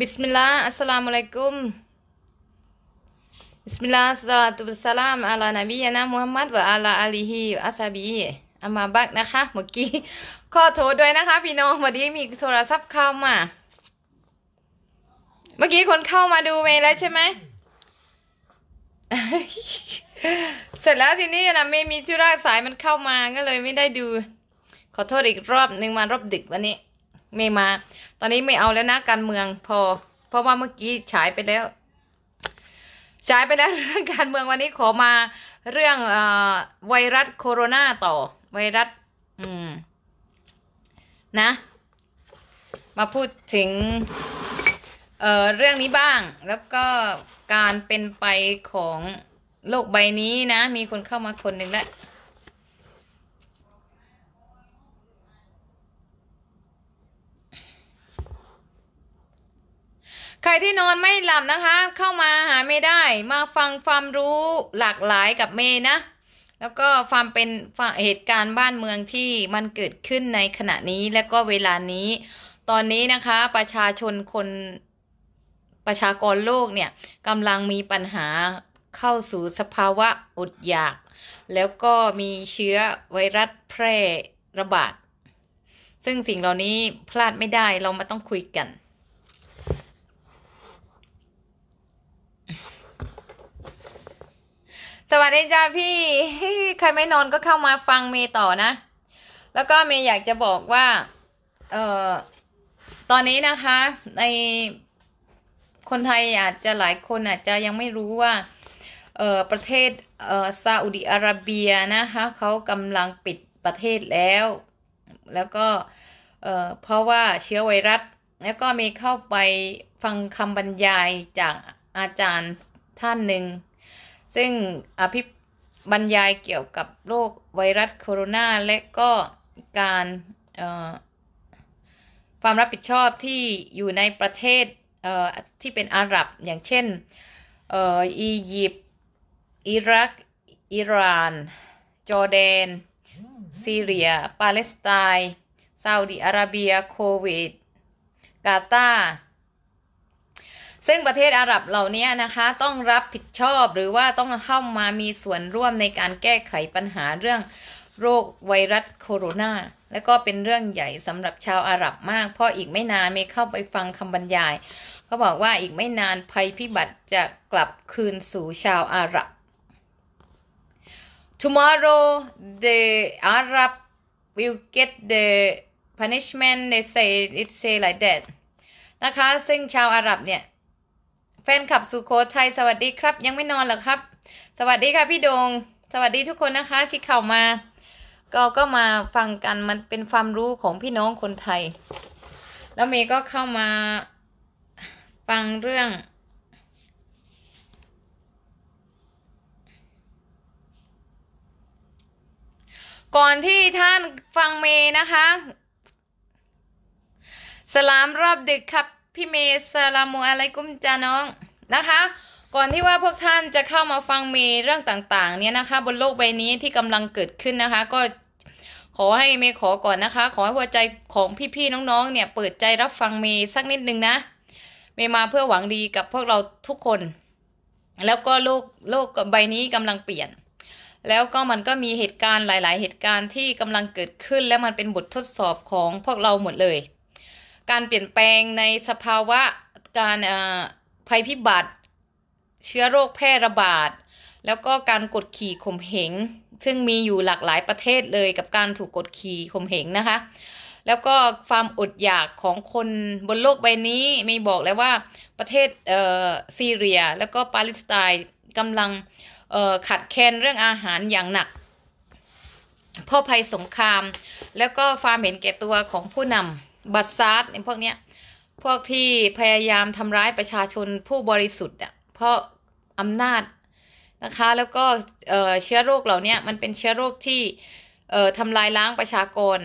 บ b i s m ล l l a h สลามุล m ลกุ a บิสมิลลา i l สลาตุบ a สลามอัลลอฮ์นบีอาน y มุฮัมมัดวะอัลลอฮ์อัลลอฮ a อัสซาบีอามาบักนะคะ เมื่อกี้ ขอโทษด้วยนะคะ พี่น้องวันนี้มีโทรศัพท์เข้ามา เมื่อกี้คนเข้ามาดูเมย์แล้วใช่ไหมเสร็จแล้วทีนี้นะเมย์มีธุระสายมันเข้ามา ก็เลยไม่ได้ดู ขอโทษอีกรอบหนึ่งมารอบดึกวันนี้เมย์มาตอนนี้ไม่เอาแล้วนะ การเมืองพอ เพราะว่าเมื่อกี้ฉายไปแล้วฉายไปแล้วเรื่องการเมืองวันนี้ขอมา เรื่องอไวรัสโคโรนาต่อ ไวรัส อืม นะ มาพูดถึงเอ่อเรื่องนี้บ้าง แล้วก็การเป็นไปของโลกใบนี้นะมีคนเข้ามาคนหนึ่งแล้วใครที่นอนไม่หลับนะคะ เข้ามาหาเมย์ได้ มาฟังความรู้หลากหลายกับเมย์นะ แล้วก็ความเป็นเหตุการณ์บ้านเมืองที่มันเกิดขึ้นในขณะนี้และก็เวลานี้ ตอนนี้นะคะ ประชาชนคนประชากรโลกเนี่ยกำลังมีปัญหาเข้าสู่สภาวะอดอยาก แล้วก็มีเชื้อไวรัสแพร่ระบาดซึ่งสิ่งเหล่านี้พลาดไม่ได้เรามาต้องคุยกันสวัสดีจ้าพี่ใครไม่นอนก็เข้ามาฟังเมย์ต่อนะ แล้วก็เมย์อยากจะบอกว่า เอ่อตอนนี้นะคะในคนไทยอาจจะหลายคนอาจจะยังไม่รู้ว่า เอ่อประเทศเอ่อซาอุดิอาระเบียนะคะเขากำลังปิดประเทศแล้ว แล้วก็ เอ่อเพราะว่าเชื้อไวรัส แล้วก็เมย์เข้าไปฟังคำบรรยายจากอาจารย์ท่านหนึ่งซึ่งอภิบรรยายเกี่ยวกับโรคไวรัสโคโรนาและก็การความรับผิดชอบที่อยู่ในประเทศที่เป็นอาหรับอย่างเช่นอียิปต์อิรัก อิหร่านจอร์แดน ซีเรีย ปาเลสไตน์ซาอุดิอาระเบียโควิด กาตาร์ซึ่งประเทศอาหรับเหล่านี้นะคะ ต้องรับผิดชอบหรือว่าต้องเข้ามามีส่วนร่วมในการแก้ไขปัญหาเรื่องโรคไวรัสโคโรนา และก็เป็นเรื่องใหญ่สำหรับชาวอาหรับมาก เพราะอีกไม่นานเมเข้าไปฟังคำบรรยายเขาบอกว่าอีกไม่นานภัยพิบัติจะกลับคืนสู่ชาวอาหรับ Tomorrow the Arab will get the punishment they say it say like that นะคะ ซึ่งชาวอาหรับเนี่ยแฟนคลับสุโคไทยสวัสดีครับยังไม่นอนหรอครับ สวัสดีค่ะพี่ดง สวัสดีทุกคนนะคะ ที่เข้ามา ก็ก็มาฟังกันมันเป็นความรู้ของพี่น้องคนไทย แล้วเมย์ก็เข้ามาฟังเรื่อง ก่อนที่ท่านฟังเมย์นะคะ สลามรอบดึกครับพี่เมย์สลามูอะไรกุ้มจาน้องนะคะ ก่อนที่ว่าพวกท่านจะเข้ามาฟังเมย์เรื่องต่างๆเนี่ยนะคะ บนโลกใบนี้ที่กำลังเกิดขึ้นนะคะ ก็ขอให้เมย์ขอก่อนนะคะ ขอให้หัวใจของพี่ๆน้องๆเนี่ยเปิดใจรับฟังเมย์สักนิดนึงนะเมย์มาเพื่อหวังดีกับพวกเราทุกคน แล้วก็โลกโลกใบนี้กำลังเปลี่ยน แล้วก็มันก็มีเหตุการณ์หลาย ๆ เหตุการณ์ที่กำลังเกิดขึ้น และมันเป็นบททดสอบของพวกเราหมดเลยการเปลี่ยนแปลงในสภาวะการภัยพิบัติเชื้อโรคแพร่ระบาด แล้วก็การกดขี่ข่มเหงซึ่งมีอยู่หลากหลายประเทศเลยกับการถูกกดขี่ข่มเหงนะคะแล้วก็ความอดอยากของคนบนโลกใบนี้มีบอกแล้วว่าประเทศเออซีเรียแล้วก็ปาเลสไตน์กำลังขัดแคลนเรื่องอาหารอย่างหนักพ่อภัยสงคราม แล้วก็ความเห็นแก่ตัวของผู้นำบัตซาร์ในพวกเนี้ยพวกที่พยายามทำร้ายประชาชนผู้บริสุทธิ์เนี่ยเพราะอำนาจนะคะแล้วก็เชื้อโรคเหล่านี้มันเป็นเชื้อโรคที่ทำลายล้างประชากร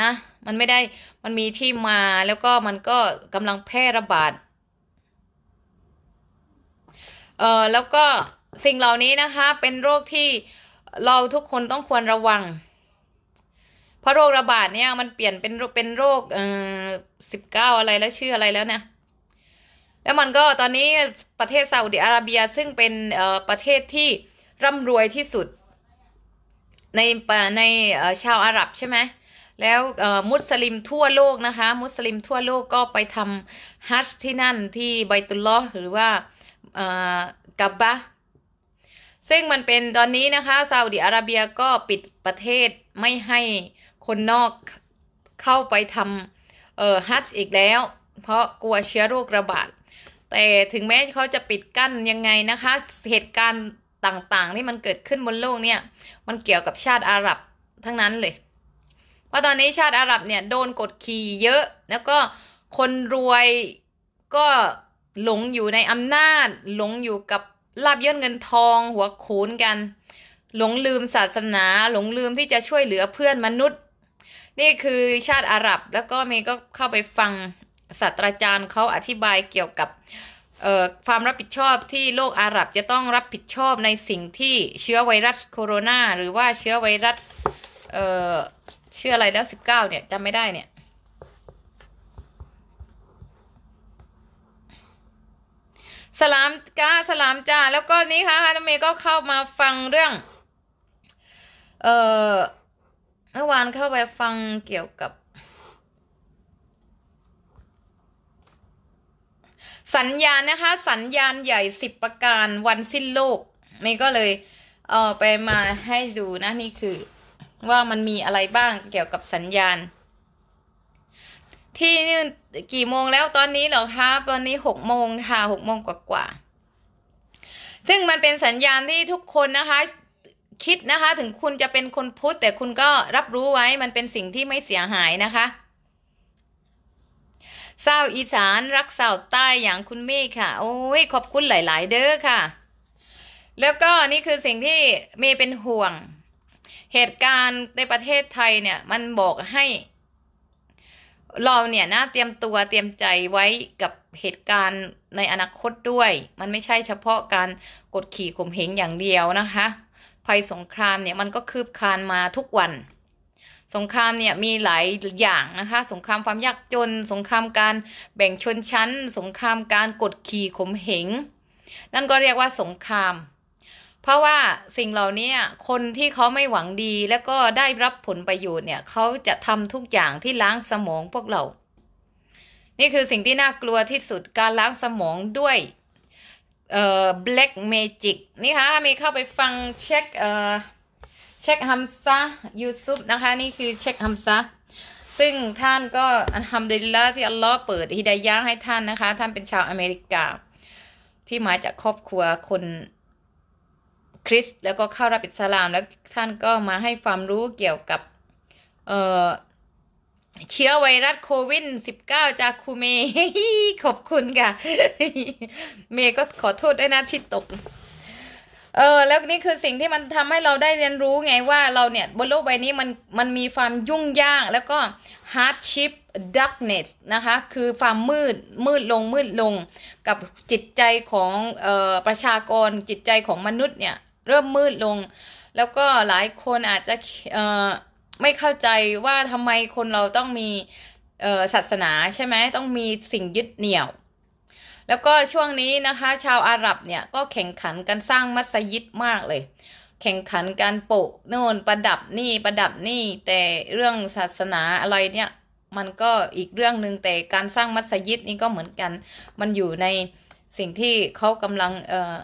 นะมันไม่ได้มันมีที่มาแล้วก็มันก็กำลังแพร่ระบาด เออแล้วก็สิ่งเหล่านี้นะคะเป็นโรคที่เราทุกคนต้องควรระวังเพราะโรค ระบาดเนี่ยมัน เปลี่ยนเป็นเป็นโรคเอ่อสิบเก้าอะไรแล้วชื่ออะไรแล้วเนี่ย แล้วมันก็ตอนนี้ประเทศซาอุดิอาระเบียซึ่งเป็น เอ่อประเทศที่ร่ำรวยที่สุด ในในชาวอาหรับใช่ไหมแล้วมุสลิมทั่วโลกนะคะ มุสลิมทั่วโลกก็ไปทำฮัจที่นั่นที่ไบตุลลอหรือว่ากับบะซึ่งมันเป็นตอนนี้นะคะซาอุดิอาระเบียก็ปิดประเทศไม่ให้คนนอกเข้าไปทำเอ่อฮัจอีกแล้ว เพราะกลัวเชื้อโรคระบาด แต่ถึงแม้เขาจะปิดกั้นยังไงนะคะ เหตุการณ์ต่างๆที่มันเกิดขึ้นบนโลกเนี่ย มันเกี่ยวกับชาติอาหรับทั้งนั้นเลยเพราะตอนนี้ชาติอาหรับเนี่ยโดนกดขี่เยอะแล้วก็คนรวยก็หลงอยู่ในอำนาจหลงอยู่กับลาบยศเงินทองหัวขูนกันหลงลืมศาสนาหลงลืมที่จะช่วยเหลือเพื่อนมนุษย์ นี่คือชาติอาหรับ แล้วก็เมย์ก็เข้าไปฟังศาสตราจารย์เขาอธิบายเกี่ยวกับความรับผิดชอบที่โลกอาหรับจะต้องรับผิดชอบในสิ่งที่เชื้อไวรัสโคโรนาหรือว่าเชื้อไวรัสเชื้ออะไรแล้ว19เนี่ยจำไม่ได้เนี่ยสลามจ้าสลามจ้า แล้วก็นี้ ค่ะน้องเมย์ก็เข้ามาฟังเรื่อง เอ่อเมื่อวานเข้าไปฟังเกี่ยวกับ สัญญาณนะคะ สัญญาณใหญ่สิบประการ วันสิ้นโลกเมย์ก็เลย เออไปมาให้ดูนะนี่คือ ว่ามันมีอะไรบ้างเกี่ยวกับสัญญาณที่กี่โมงแล้วตอนนี้เหรอคะ ตอนนี้หกโมงค่ะหกโมงกว่ากว่าซึ่งมันเป็นสัญญาณที่ทุกคนนะคะ คิดนะคะ ถึงคุณจะเป็นคนพุทธแต่คุณก็รับรู้ไว้มันเป็นสิ่งที่ไม่เสียหายนะคะสาวอีสานรักสาวใต้อย่างคุณเมฆค่ะ โอ้ยขอบคุณหลายๆเด้อค่ะ แล้วก็นี่คือสิ่งที่เมย์เป็นห่วง เหตุการณ์ในประเทศไทยเนี่ย มันบอกให้เราเนี่ยนะเตรียมตัวเตรียมใจไว้กับเหตุการณ์ในอนาคตด้วย มันไม่ใช่เฉพาะการกดขี่ข่มเหงอย่างเดียวนะคะภัยสงครามเนี่ย มันก็คืบคลานมาทุกวัน สงครามเนี่ย มีหลายอย่างนะคะ สงครามความยากจน สงครามการแบ่งชนชั้น สงครามการกดขี่ข่มเหงนั่นก็เรียกว่าสงครามเพราะว่าสิ่งเหล่านี้คนที่เขาไม่หวังดีแล้วก็ได้รับผลประโยชน์เนี่ย เขาจะทำทุกอย่างที่ล้างสมองพวกเรา นี่คือสิ่งที่น่ากลัวที่สุดการล้างสมองด้วย เอ่อ black magic นี่คะมีเข้าไปฟังเช็คเอ่อเช็คฮัมซะยูซุปนะคะ นี่คือเช็คฮัมซะซึ่งท่านก็อัลฮัมดุลิลละที่อัลลอฮ์เปิดฮิดายะให้ท่านนะคะ ท่านเป็นชาวอเมริกา ที่มาจากครอบครัวคนคริสต์แล้วก็เข้ารับอิสลามแล้วท่านก็มาให้ความรู้เกี่ยวกับเเชื้อไวรัสโควิด19 จากคูเมขอบคุณค่ะ เมก็ขอโทษด้วยนะที่ตก เออแล้วนี่คือสิ่งที่มันทำให้เราได้เรียนรู้ไงว่า เราเนี่ย บนโลกใบนี้มันมันมีความยุ่งยาก แล้วก็ hardship darkness นะคะ คือความมืดมืดลงมืดลง กับจิตใจของออประชากรจิตใจของมนุษย์เนี่ยเริ่มมืดลง แล้วก็หลายคนอาจจะไม่เข้าใจว่าทำไมคนเราต้องมีศาสนาใช่ไหมต้องมีสิ่งยึดเหนี่ยว แล้วก็ช่วงนี้นะคะชาวอาหรับเนี่ยก็แข่งขันกันสร้างมัสยิดมากเลย แข่งขันกันโปะโน่นประดับนี่ประดับนี่แต่เรื่องศาสนาอะไรเนี่ย มันก็อีกเรื่องหนึ่งแต่การสร้างมัสยิดนี่ก็เหมือนกัน มันอยู่ในสิ่งที่เขากำลังเอ่อ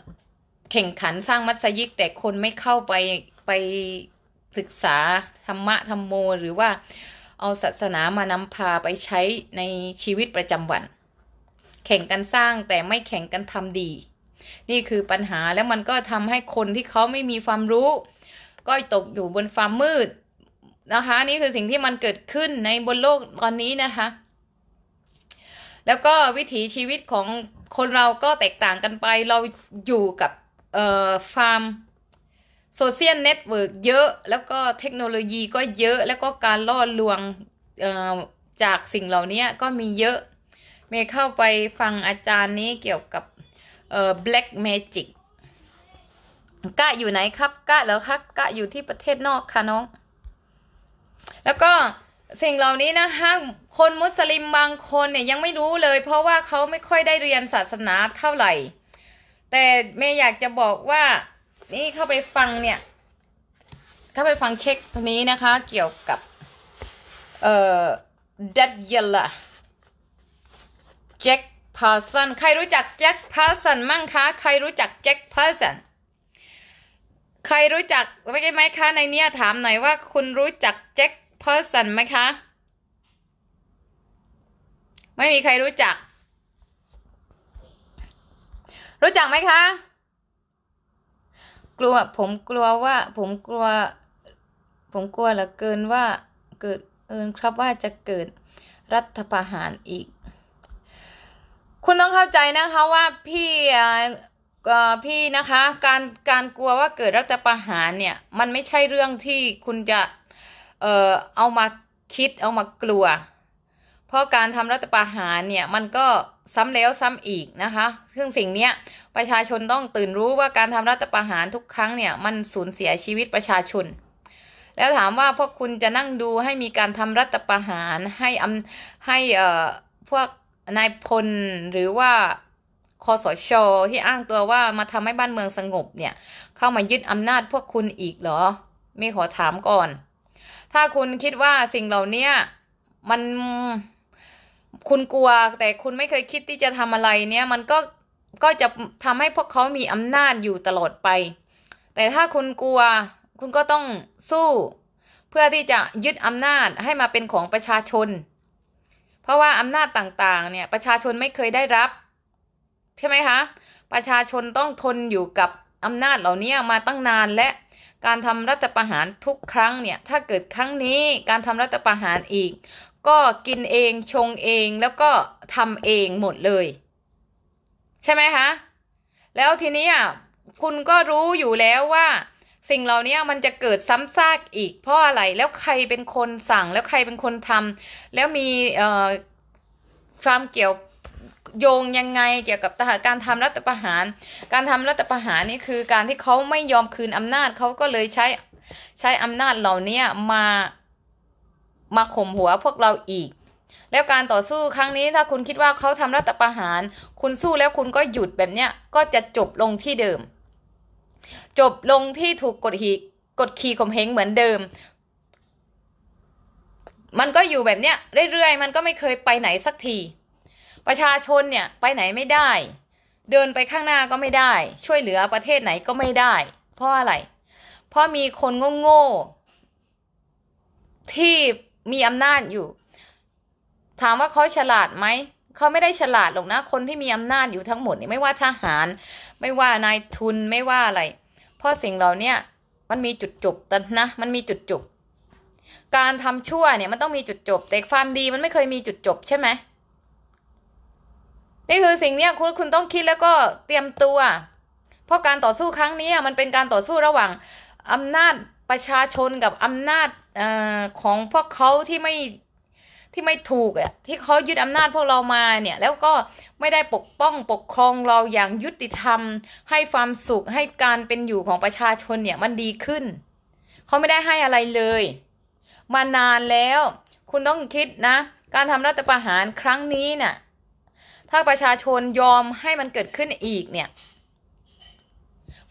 แข่งขันสร้างมัสยิดแต่คนไม่เข้าไปไปศึกษาธรรมะธรรมโม หรือว่า เอาศาสนามานำพาไปใช้ในชีวิตประจำวัน แข่งกันสร้างแต่ไม่แข่งกันทำดี นี่คือปัญหาแล้ว มันก็ทำให้คนที่เขาไม่มีความรู้ ก็ตกอยู่บนความมืด นะคะ นี่คือสิ่งที่มันเกิดขึ้นในบนโลกตอนนี้นะคะ แล้วก็วิถีชีวิตของคนเราก็แตกต่างกันไปเราอยู่กับเอ่อ ฟาร์มโซเชียลเน็ตเวิร์กเยอะ แล้วก็เทคโนโลยีก็เยอะแล้วก็การล่อลวงจากสิ่งเหล่านี้ก็มีเยอะเมย์เข้าไปฟังอาจารย์นี้เกี่ยวกับเอ่อ black magic กะอยู่ไหนครับกะแล้วคะกะอยู่ที่ประเทศนอกค่ะน้องแล้วก็สิ่งเหล่านี้นะคะคนมุสลิมบางคนเนี่ยยังไม่รู้เลย เพราะว่าเขาไม่ค่อยได้เรียนศาสนาเท่าไหร่แต่แม่อยากจะบอกว่านี่เข้าไปฟังเนี่ย เข้าไปฟังเช็คนี้นะคะเกี่ยวกับเอ่อดัตเยล่ะแจ็คพาร์สันใครรู้จักแจ็คพาร์สันมั่งคะใครรู้จักแจ็คพาร์สันใครรู้จักไม่ใช่ไหมคะในเนี้ยถามหน่อยว่า คุณรู้จักแจ็คพาร์สันไหมคะไม่มีใครรู้จักรู้จักไหมคะ กลัวผมกลัวว่าผมกลัวผมกลัวเหลือเกินว่าเกิดเอินครับว่าจะเกิดรัฐประหารอีก คุณต้องเข้าใจนะคะว่าพี่พี่นะคะ การการกลัวว่าเกิดรัฐประหาร เนี่ย มันไม่ใช่เรื่องที่คุณจะเอ่อเอามาคิดเอามากลัว เพราะการทำรัฐประหารเนี่ยมันก็ซ้ำแล้วซ้ำอีกนะคะ ซึ่งสิ่งนี้ประชาชนต้องตื่นรู้ว่าการทำรัฐประหารทุกครั้งเนี่ย มันสูญเสียชีวิตประชาชน แล้วถามว่าพวกคุณจะนั่งดูให้มีการทำรัฐประหาร ให้อำให้เอ่อพวกนายพลหรือว่าคอสชอที่อ้างตัวว่ามาทำให้บ้านเมืองสงบเนี่ย เข้ามายึดอำนาจพวกคุณอีกเหรอ ไม่ขอถามก่อน ถ้าคุณคิดว่าสิ่งเหล่านี้มันคุณกลัวแต่คุณไม่เคยคิดที่จะทำอะไรเนี่ยมันก็ก็จะทำให้พวกเขามีอำนาจอยู่ตลอดไป แต่ถ้าคุณกลัว คุณก็ต้องสู้ เพื่อที่จะยึดอำนาจให้มาเป็นของประชาชน เพราะว่าอำนาจต่างๆเนี่ยประชาชนไม่เคยได้รับ ใช่ไหมคะประชาชนต้องทนอยู่กับอำนาจเหล่านี้มาตั้งนานและการทำรัฐประหารทุกครั้งเนี่ยถ้าเกิดครั้งนี้การทำรัฐประหารอีกก็กินเองชงเองแล้วก็ทำเองหมดเลย ใช่ไหมคะแล้วทีนี้อ่ะคุณก็รู้อยู่แล้วว่า สิ่งเหล่านี้มันจะเกิดซ้ำซากอีก เพราะอะไร แล้วใครเป็นคนสั่งแล้วใครเป็นคนทำแล้วมีความเกี่ยว โยงยังไงเกี่ยวกับาการทำรัฐประหาร การทำรัฐประหารนี่คือ การที่เขาไม่ยอมคืนอำนาจเขาก็เลยใช้ใช้อำนาจเหล่านี้มามาข่มหัวพวกเราอีก แล้วการต่อสู้ครั้งนี้ถ้าคุณคิดว่าเขาทำรัฐประหาร คุณสู้แล้วคุณก็หยุดแบบเนี้ยก็จะจบลงที่เดิม จบลงที่ถูกกดขี่กดขี่ข่มเหงเหมือนเดิม มันก็อยู่แบบเนี้ยเรื่อยๆ มัน ก็ไม่เคยไปไหนสักที ประชาชนเนี่ยไปไหนไม่ได้ เดินไปข้างหน้าก็ไม่ได้ ช่วยเหลือประเทศไหนก็ไม่ได้ เพราะอะไร เพราะมีคนโง่ๆที่มีอำนาจอยู่ ถามว่าเขาฉลาดไหมเขาไม่ได้ฉลาดหรอกนะ คนที่มีอำนาจอยู่ทั้งหมดนี่ไม่ว่าทหาร ไม่ว่านายทุนไม่ว่าอะไร เพราะสิ่งเหล่านี้มันมีจุดจบตันนะ มันมีจุดจบการทำชั่วเนี่ย มันต้องมีจุดจบแต่ความดีมันไม่เคยมีจุดจบใช่ไหมนี่คือสิ่งเนี้ยคุณคุณต้องคิดแล้วก็เตรียมตัว เพราะการต่อสู้ครั้งนี้มันเป็นการต่อสู้ระหว่างอำนาจประชาชนกับอำนาจอของพวกเขาที่ไม่ที่ไม่ถูกอ่ะที่เขายึดอำนาจพวกเรามาเนี่ย แล้วก็ไม่ได้ปกป้องปกครองเราอย่างยุติธรรม ให้ความสุขให้การเป็นอยู่ของประชาชนเนี่ยมันดีขึ้นเขาไม่ได้ให้อะไรเลย มานานแล้ว คุณต้องคิดนะ การทำรัฐประหารครั้งนี้เนี่ย ถ้าประชาชนยอมให้มันเกิดขึ้นอีกเนี่ย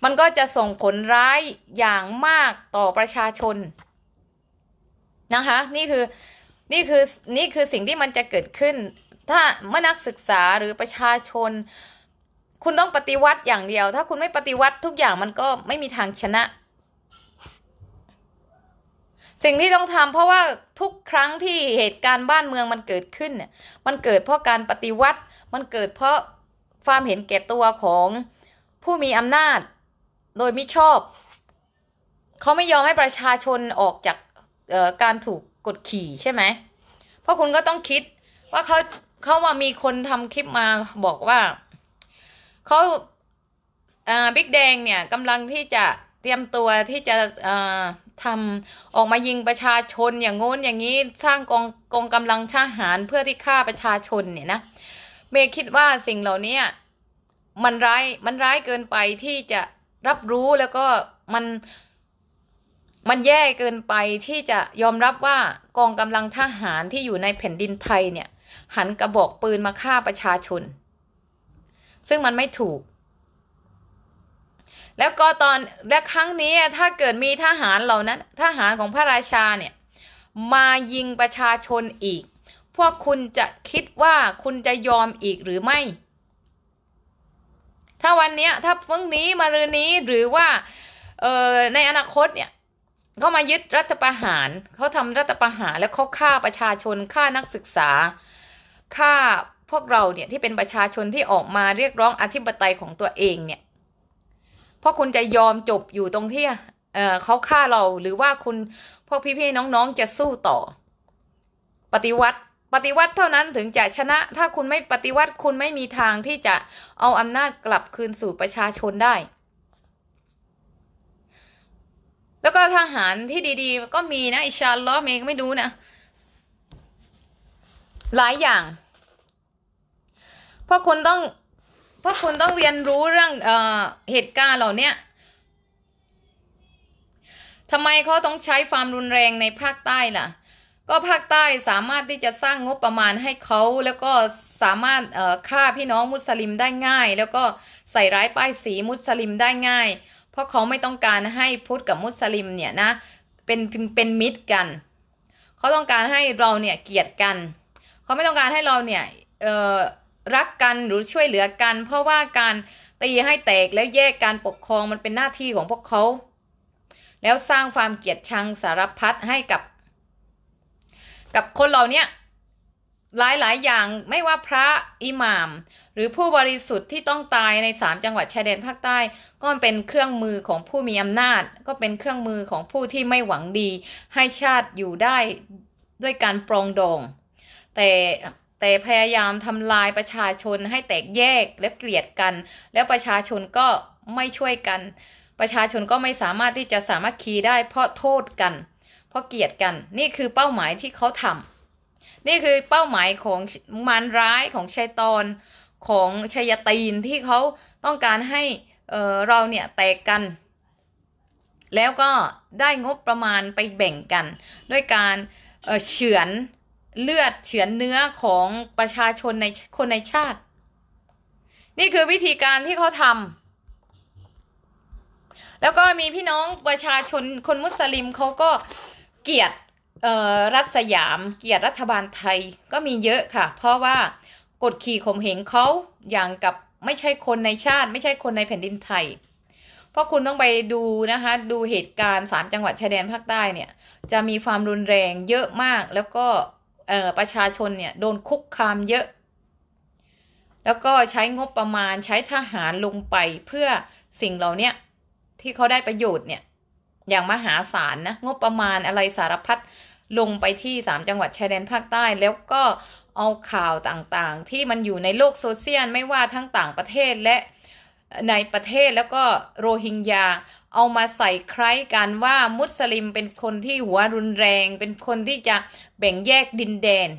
มันก็จะส่งผลร้ายอย่างมากต่อประชาชนนะคะ นี่คือ นี่คือ นี่คือสิ่งที่มันจะเกิดขึ้น ถ้าเมื่อนักศึกษาหรือประชาชน คุณต้องปฏิวัติอย่างเดียว ถ้าคุณไม่ปฏิวัติทุกอย่างมันก็ไม่มีทางชนะ สิ่งที่ต้องทำเพราะว่าทุกครั้งที่เหตุการณ์บ้านเมืองมันเกิดขึ้นเนี่ยมันเกิดเพราะการปฏิวัติ มันเกิดเพราะความเห็นแก่ตัวของผู้มีอำนาจโดยไม่ชอบ เขาไม่ยอม ให้ประชาชนออกจากการถูก กดขี่ใช่ไหมเพราะคุณก็ต้องคิดว่าเขาเขาว่า มีคนทำคลิป มาบอกว่า เขาบิ๊กแดงเนี่ยกำลังที่จะเตรียมตัวที่จะทำออกมายิงประชาชนอย่างงน้น อย่างนี้สร้างกองกองกำลังทหาร เพื่อที่ฆ่าประชาชนเนี่ยนะเมย์คิดว่าสิ่งเหล่านี้มันร้ายมันร้ายเกินไปที่จะรับรู้แล้วก็มันมันแย่เกินไปที่จะยอมรับว่ากองกำลังทหารที่อยู่ในแผ่นดินไทยเนี่ย หันกระบอกปืนมาฆ่าประชาชน ซึ่งมันไม่ถูก แล้วก็ตอนและครั้งนี้ถ้าเกิดมีทหารเหล่านั้น ทหารของพระราชาเนี่ย มายิงประชาชนอีก พวกคุณจะคิดว่าคุณจะยอมอีกหรือไม่ถ้าวันเนี้ยถ้าพรุ่งนี้มารืนนี้หรือว่าเออในอนาคตเนี่ยเขามายึดรัฐประหารเขาทำรัฐประหารแล้วเขาฆ่าประชาชนฆ่านักศึกษาฆ่าพวกเราเนี่ยที่เป็นประชาชนที่ออกมาเรียกร้องอธิปไตยของตัวเองเนี่ยพราะคุณจะยอมจบอยู่ตรงที่เออเขาฆ่าเราหรือว่าคุณพวกพี่ๆน้องๆจะสู้ต่อ ปฏิวัติปฏิวัติเท่านั้นถึงจะชนะถ้าคุณไม่ปฏิวัติคุณไม่มีทางที่จะเอาอำนาจกลับคืนสู่ประชาชนได้ แล้วก็ทหารที่ดีๆ ก็มีนะอิชาลล้อเองไม่ดูนะ หลายอย่างเพราะคุณต้อง เพราะคุณต้องเรียนรู้เรื่องเออเหตุการณ์เหล่านี้ทำไมเขาต้องใช้ความรุนแรงในภาคใต้ล่ะเก็ภาคใต้สามารถที่จะสร้างงบประมาณให้เขาแล้วก็สามารถฆ่าพี่น้องมุสลิมได้ง่าย แล้วก็ใส่ร้ายป้ายสีมุสลิมได้ง่าย เพราะเขาไม่ต้องการให้พุทธกับมุสลิมเนี่ยนะเป็นเป็นมิตรกันเขาต้องการให้เราเนี่ย เกลียดกันเขาไม่ต้องการให้เราเนี่ยรักกันหรือช่วยเหลือกัน เพราะว่าการตีให้แตกแล้วแยกการปกครองมันเป็นหน้าที่ของพวกเขาแล้วสร้างความเกลียดชังสารพัดให้กับกับคนเหล่านี้หลายหลายอย่างไม่ว่าพระอิหมาม หรือผู้บริสุทธิ์ที่ต้องตายในสามจังหวัดชายแดนภาคใต้ ก็เป็นเครื่องมือของผู้มีอำนาจ ก็เป็นเครื่องมือของผู้ที่ไม่หวังดี ให้ชาติอยู่ได้ด้วยการปรองดองแต่แต่พยายามทำลายประชาชนให้แตกแยกและเกลียดกัน แล้วประชาชนก็ไม่ช่วยกัน ประชาชนก็ไม่สามารถที่จะสามารถคีได้เพราะโทษกันเกลียดกันนี่คือเป้าหมายที่เขาทำ นี่คือเป้าหมายของมารร้ายของชัยตอน ของชัยตีน ที่เขาต้องการให้เเราเนี่ยแตกกัน แล้วก็ได้งบประมาณไปแบ่งกันด้วยการเฉือนเลือดเฉือนเนื้อของประชาชนในคนในชาติ นี่คือวิธีการที่เขาทำแล้วก็มีพี่น้องประชาชนคนมุสลิมเขาก็เกียรติรัฐสยามเกียรติรัฐบาลไทยก็มีเยอะค่ะเพราะว่ากดขี่ข่มเหงเขาอย่างกับไม่ใช่คนในชาติ ไม่ใช่คนในแผ่นดินไทยเพราะคุณต้องไปดูนะคะดูเหตุการณ์3จังหวัดชายแดนภาคใต้เนี่ยจะมีความรุนแรงเยอะมาก แล้วก็ประชาชนเนี่ยโดนคุกคามเยอะ แล้วก็ใช้งบประมาณใช้ทหารลงไปเพื่อสิ่งเหล่านี้ที่เขาได้ประโยชน์เนี่ยอย่างมหาศาลนะ งบประมาณอะไรสารพัดลงไปที่ 3 จังหวัดชายแดนภาคใต้ แล้วก็เอาข่าวต่างๆ ที่มันอยู่ในโลกโซเชียล ไม่ว่าทั้งต่างประเทศและในประเทศแล้วก็โรฮิงญาเอามาใส่ใครกันว่ามุสลิมเป็นคนที่หัวรุนแรงเป็นคนที่จะแบ่งแยกดินแดน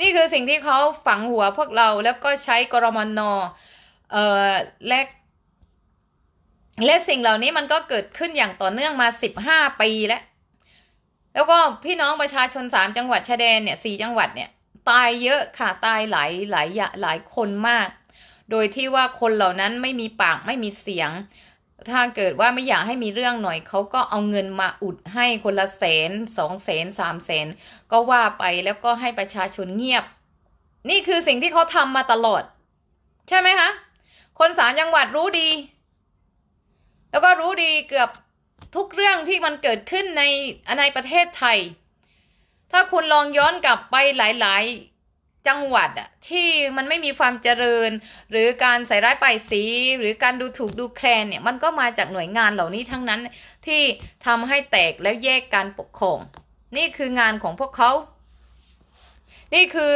นี่คือสิ่งที่เขาฝังหัวพวกเราแล้วก็ใช้กรมนอเอ่อและและสิ่งเหล่านี้มันก็เกิดขึ้นอย่างต่อเนื่องมาสิบห้าปีแล้วแล้วก็พี่น้องประชาชนสามจังหวัดชายแดนเนี่ยสี่จังหวัดเนี่ยตายเยอะค่ะตายหลายหลายหลายคนมาก โดยที่ว่าคนเหล่านั้นไม่มีปากไม่มีเสียง ถ้าเกิดว่าไม่อยากให้มีเรื่องหน่อยเขาก็เอาเงินมาอุดให้คนละแสนสองแสนสามแสนก็ว่าไปแล้วก็ให้ประชาชนเงียบ นี่คือสิ่งที่เขาทำมาตลอด ใช่ไหมคะคนสามจังหวัดรู้ดีแล้วก็รู้ดีเกือบทุกเรื่องที่มันเกิดขึ้นในในประเทศไทย ถ้าคุณลองย้อนกลับไปหลาย ๆ จังหวัดอะที่มันไม่มีความเจริญหรือการใส่ร้ายป้ายสี หรือการดูถูกดูแคลนเนี่ยมันก็มาจากหน่วยงานเหล่านี้ทั้งนั้นที่ทำให้แตกแล้วแยกการปกครอง นี่คืองานของพวกเขา นี่คือ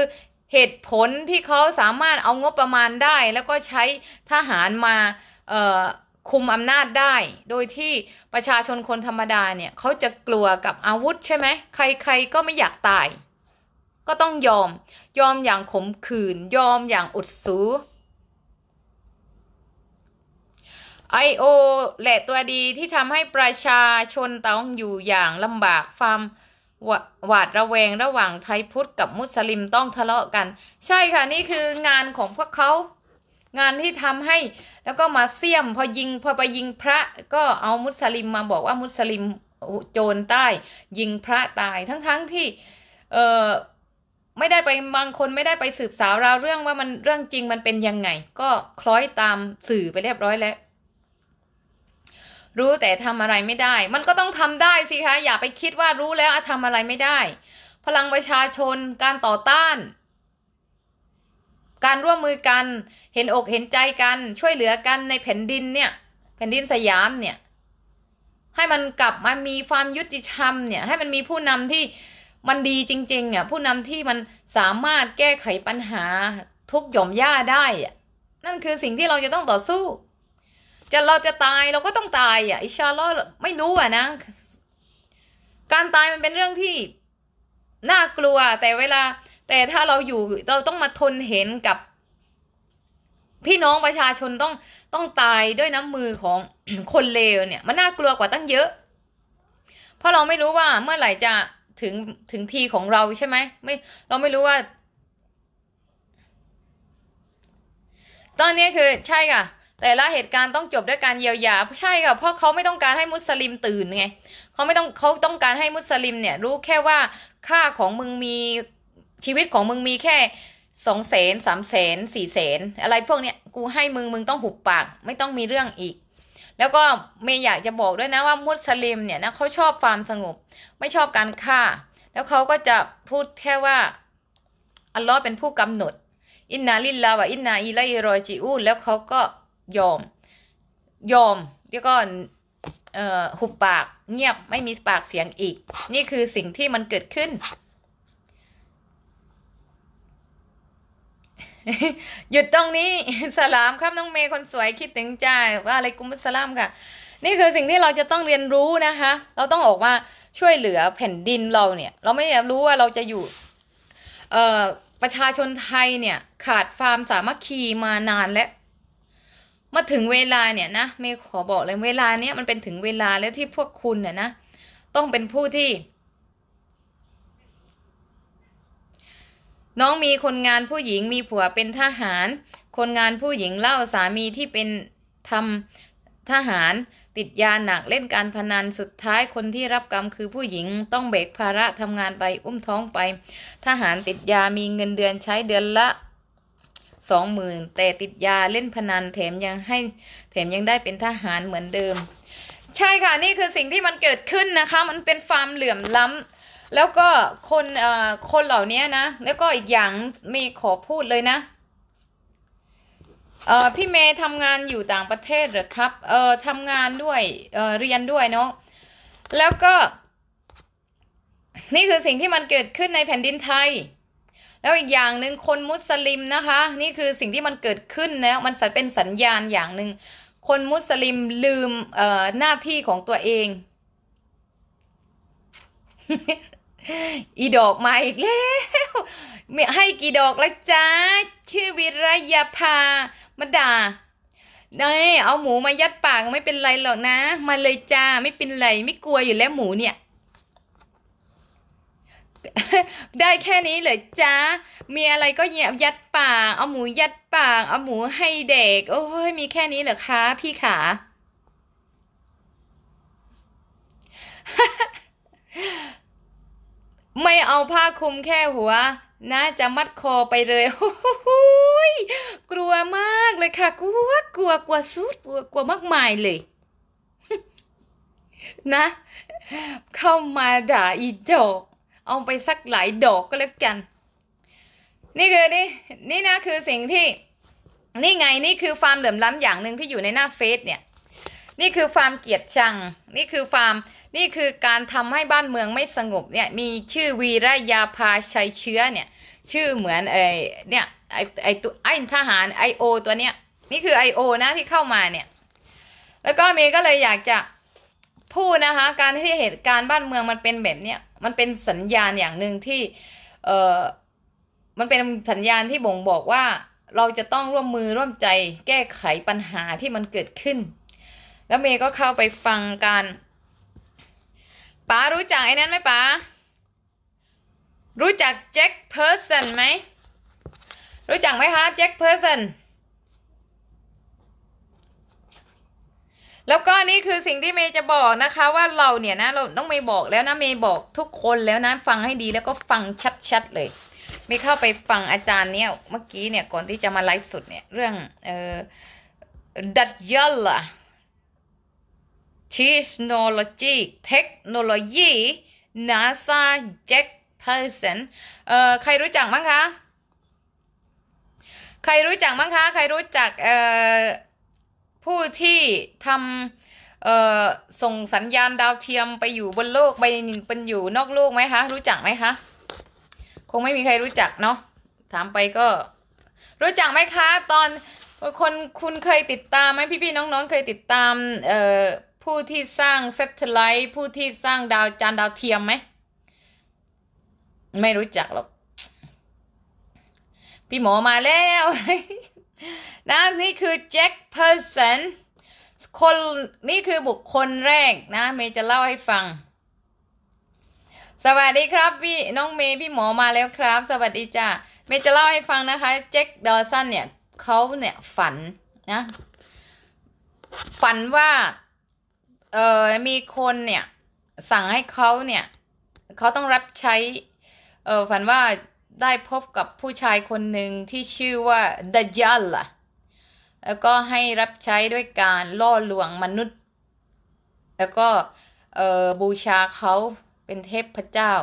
เหตุผลที่เขาสามารถเอางบประมาณได้แล้วก็ใช้ทหารมา เอ่อคุมอำนาจได้โดยที่ประชาชนคนธรรมดาเนี่ยเขาจะกลัวกับอาวุธใช่ไหมใครๆก็ไม่อยากตาย ก็ต้องยอมยอมอย่างขมขื่นยอมอย่างอุดสูไอโอแหละตัวดีที่ทำให้ประชาชนต้องอยู่อย่างลำบากความหวาดระแวงระหว่างไทยพุทธกับมุสลิมต้องทะเลาะกัน ใช่ค่ะ นี่คืองานของพวกเขางานที่ทำให้แล้วก็มาเสี่ยม พอยิงพอไปยิงพระก็เอามุสลิมมาบอกว่ามุสลิมโจรใต้ ยิงพระตาย ทั้ง ๆทที่เออไม่ได้ไปบางคนไม่ได้ไปสืบสาวราวเรื่องว่ามันเรื่องจริงมันเป็น ยัง ไง ก็คล้อยตามสื่อไปเรียบร้อยแล้ว รู้แต่ทำอะไรไม่ได้ มันก็ต้องทำได้สิคะอย่าไปคิดว่ารู้แล้วทำอะไรไม่ได้ พลังประชาชนการต่อต้านการร่วมมือกัน เห็นอกเห็นใจกัน ช่วยเหลือกันในแผ่นดินเนี่ย แผ่นดินสยามเนี่ย ให้มันกลับมามีความยุติธรรมเนี่ย ให้มันมีผู้นำที่มันดีจริงๆอ่ะผู้นำที่มันสามารถแก้ไขปัญหาทุกหย่อมย่าได้อ่ะนั่นคือสิ่งที่เราจะต้องต่อสู้ จะเราจะตายเราก็ต้องตาย อ่ะอิชาลอไม่รู้อ่ะนะ การตายมันเป็นเรื่องที่น่ากลัวแต่เวลาแต่ถ้าเราอยู่เราต้องมาทนเห็นกับ พี่น้องประชาชนต้องต้องตายด้วยน้ำมือของคนเลวเนี่ย มันน่ากลัวกว่าตั้งเยอะ เพราะเราไม่รู้ว่าเมื่อไหร่จะถึงถึงทีของเราใช่ไหมไม่เราไม่รู้ว่า ตอนนี้ คือใช่ค่ะ แต่ละเหตุการณ์ต้องจบด้วยการเยียวยาใช่ค่ะเพราะเขาไม่ต้องการให้มุสลิมตื่นไงเขาไม่ต้องเขาต้องการให้มุสลิมเนี่ยรู้แค่ว่าค่าของมึงมีชีวิตของมึงมีแค่สองแสนสามแสนสี่แสนอะไรพวกเนี้ยกูให้มึงมึงต้องหุบปากไม่ต้องมีเรื่องอีก แล้วก็เมย์อยากจะบอกด้วยนะว่ามุสลิมเนี่ยนะเขาชอบความสงบไม่ชอบการฆ่า แล้วเขาก็จะพูดแค่ว่าอัลลอฮ์เป็นผู้กำหนด อินนาลิลลาวะอินนาอิลัยรอจิอูแล้วเขาก็ยอม ยอมแล้วก็หุบปากเงียบไม่มีปากเสียงอีก นี่คือสิ่งที่มันเกิดขึ้นหยุดตรงนี้สลามครับน้องเมย์คนสวยคิดถึงใจว่าอะไรกุมสลามค่ะนี่คือสิ่งที่เราจะต้องเรียนรู้นะคะ เราต้องออกมาช่วยเหลือแผ่นดินเราเนี่ย เราไม่รู้ว่าเราจะอยู่ เอ่อประชาชนไทยเนี่ย ขาดความสามัคคีมานานแล้วมาถึงเวลาเนี่ยนะเมย์ขอบอกเลยเวลาเนี้ยมันเป็นถึงเวลาแล้วที่พวกคุณเนี่ยนะต้องเป็นผู้ที่น้องมีคนงานผู้หญิงมีผัวเป็นทหาร คนงานผู้หญิงเล่าสามีที่เป็นทำทหาร ติดยาหนักเล่นการพนันสุดท้ายคนที่รับกรรมคือผู้หญิงต้องเบกภาระทำงานไปอุ้มท้องไปทหารติดยามีเงินเดือนใช้เดือนละสองหมื่นแต่ติดยาเล่นพนันแถมยังให้แถมยังได้เป็นทหารเหมือนเดิม ใช่ค่ะ นี่คือสิ่งที่มันเกิดขึ้นนะคะมันเป็นความเหลื่อมล้ำแล้วก็คน เอ่อ คนเหล่านี้นะ แล้วก็อีกอย่างมีขอพูดเลยนะ เอ่อ พี่เมย์ทำงานอยู่ต่างประเทศหรือครับ เอ่อทำงานด้วย เอ่อ เรียนด้วยเนาะแล้วก็ นี่คือสิ่งที่มันเกิดขึ้นในแผ่นดินไทย แล้วอีกอย่างหนึ่งคนมุสลิมนะคะ นี่คือสิ่งที่มันเกิดขึ้นแล้วมันเป็นสัญญาณอย่างหนึ่ง คนมุสลิมลืม เอ่อ หน้าที่ของตัวเองอีดอกมาอีกแล้วมให้กี่ดอกละจ้า ชื่อวิรยาภามาด่าเนี่เอาหมูมายัดปากไม่เป็นไรหรอกนะ มาเลยจ้าไม่เป็นไร ไม่กลัวอยู่แล้วหมูเนี่ย ได้แค่นี้เลยจ้ามีอะไรก็เหยียบยัดปากเอาหมูยัดปากเอาหมูให้เด็กโอ้ยมีแค่นี้เหรอคะพี่ขาไม่เอาผ้าคลุมแค่หัว นะ จะมัดคอไปเลยโอ้กลัวมากเลยค่ะ กลัวกลัวกลัวสุดกลัวกลัวมากมายเลย นะ เข้ามาด่าอีดอกเอาไปสักหลายดอกก็แล้วกัน นี่คือนี่นี่นะคือสิ่งที่ นี่ไงนี่คือความเหลื่อมล้ำอย่างหนึ่งที่อยู่ในหน้าเฟซเนี่ยนี่คือความเกียดชัง นี่คือความนี่คือการทำให้บ้านเมืองไม่สงบเนี่ย มีชื่อวีระยาภาชัยเชื้อเนี่ย ชื่อเหมือนไอ้ เนี่ย ไอไอตัวไอ้ทหารไอโอตัวเนี้ย นี่คือไอโอนะที่เข้ามาเนี่ย แล้วก็เมย์ก็เลยอยากจะ พูดนะคะ การที่เหตุการณ์บ้านเมืองมันเป็นแบบเนี้ยมันเป็นสัญญาณอย่างหนึ่งที่ เออมันเป็นสัญญาณที่บ่งบอกว่าเราจะต้องร่วมมือร่วมใจแก้ไขปัญหาที่มันเกิดขึ้นแล้วเมย์ก็เข้าไปฟังกันป๋ารู้จักไอ้นั้นไหมป๋ารู้จักแจ็คเพอร์สันไหม รู้จักไหมคะแจ็คเพอร์สัน แล้วก็นี่คือสิ่งที่เมย์จะบอกนะคะ ว่าเราเนี่ยนะเราต้องเมย์บอกแล้วนะเมย์บอกทุกคนแล้วนะฟังให้ดีแล้วก็ฟังชัดๆ เลย เมย์เข้าไปฟังอาจารย์เนี่ย เมื่อกี้เนี่ยก่อนที่จะมาไลฟ์สดเนี่ยเรื่องเอ่อดัตยัลล่ะเทคโนโลยีเทคโนโลยีนาซา j จคเพอร์สันเอ่อใครรู้จักมั้งคะ ใครรู้จักมั้งคะ ใครรู้จัก เอ่อผู้ที่ทำเอ่อส่งสัญญาณดาวเทียมไปอยู่บนโลกไปเป็นอยู่นอกโลกไหมคะ รู้จักไหมคะ คงไม่มีใครรู้จักเนาะ ถามไปก็รู้จักไหมคะ ตอนคนคุณเคยติดตามไหม พี่ๆน้อง ๆ เคยติดตามเอ่อผู้ที่สร้างเซตไลท์ผู้ที่สร้างดาวจานดาวเทียมไหม ไม่รู้จักหรอก พี่หมอมาแล้วนะนี่คือแจ็คเพอร์สันคนนี่คือบุคคลแรกนะเมย์จะเล่าให้ฟัง สวัสดีครับพี่น้องเมย์พี่หมอมาแล้วครับ สวัสดีจ้าเมย์จะเล่าให้ฟังนะคะแจ็คดอสันเนี่ยเขาเนี่ยฝันนะ ฝันว่าเออมีคนเนี่ยสั่งให้เขาเนี่ยเขาต้องรับใช้ เออฝันว่าได้พบกับผู้ชายคนหนึ่งที่ชื่อว่าดัจยัลล่ะแล้วก็ให้รับใช้ด้วยการล่อลวงมนุษย์ แล้วก็เออบูชาเขาเป็นเทพพระเจ้า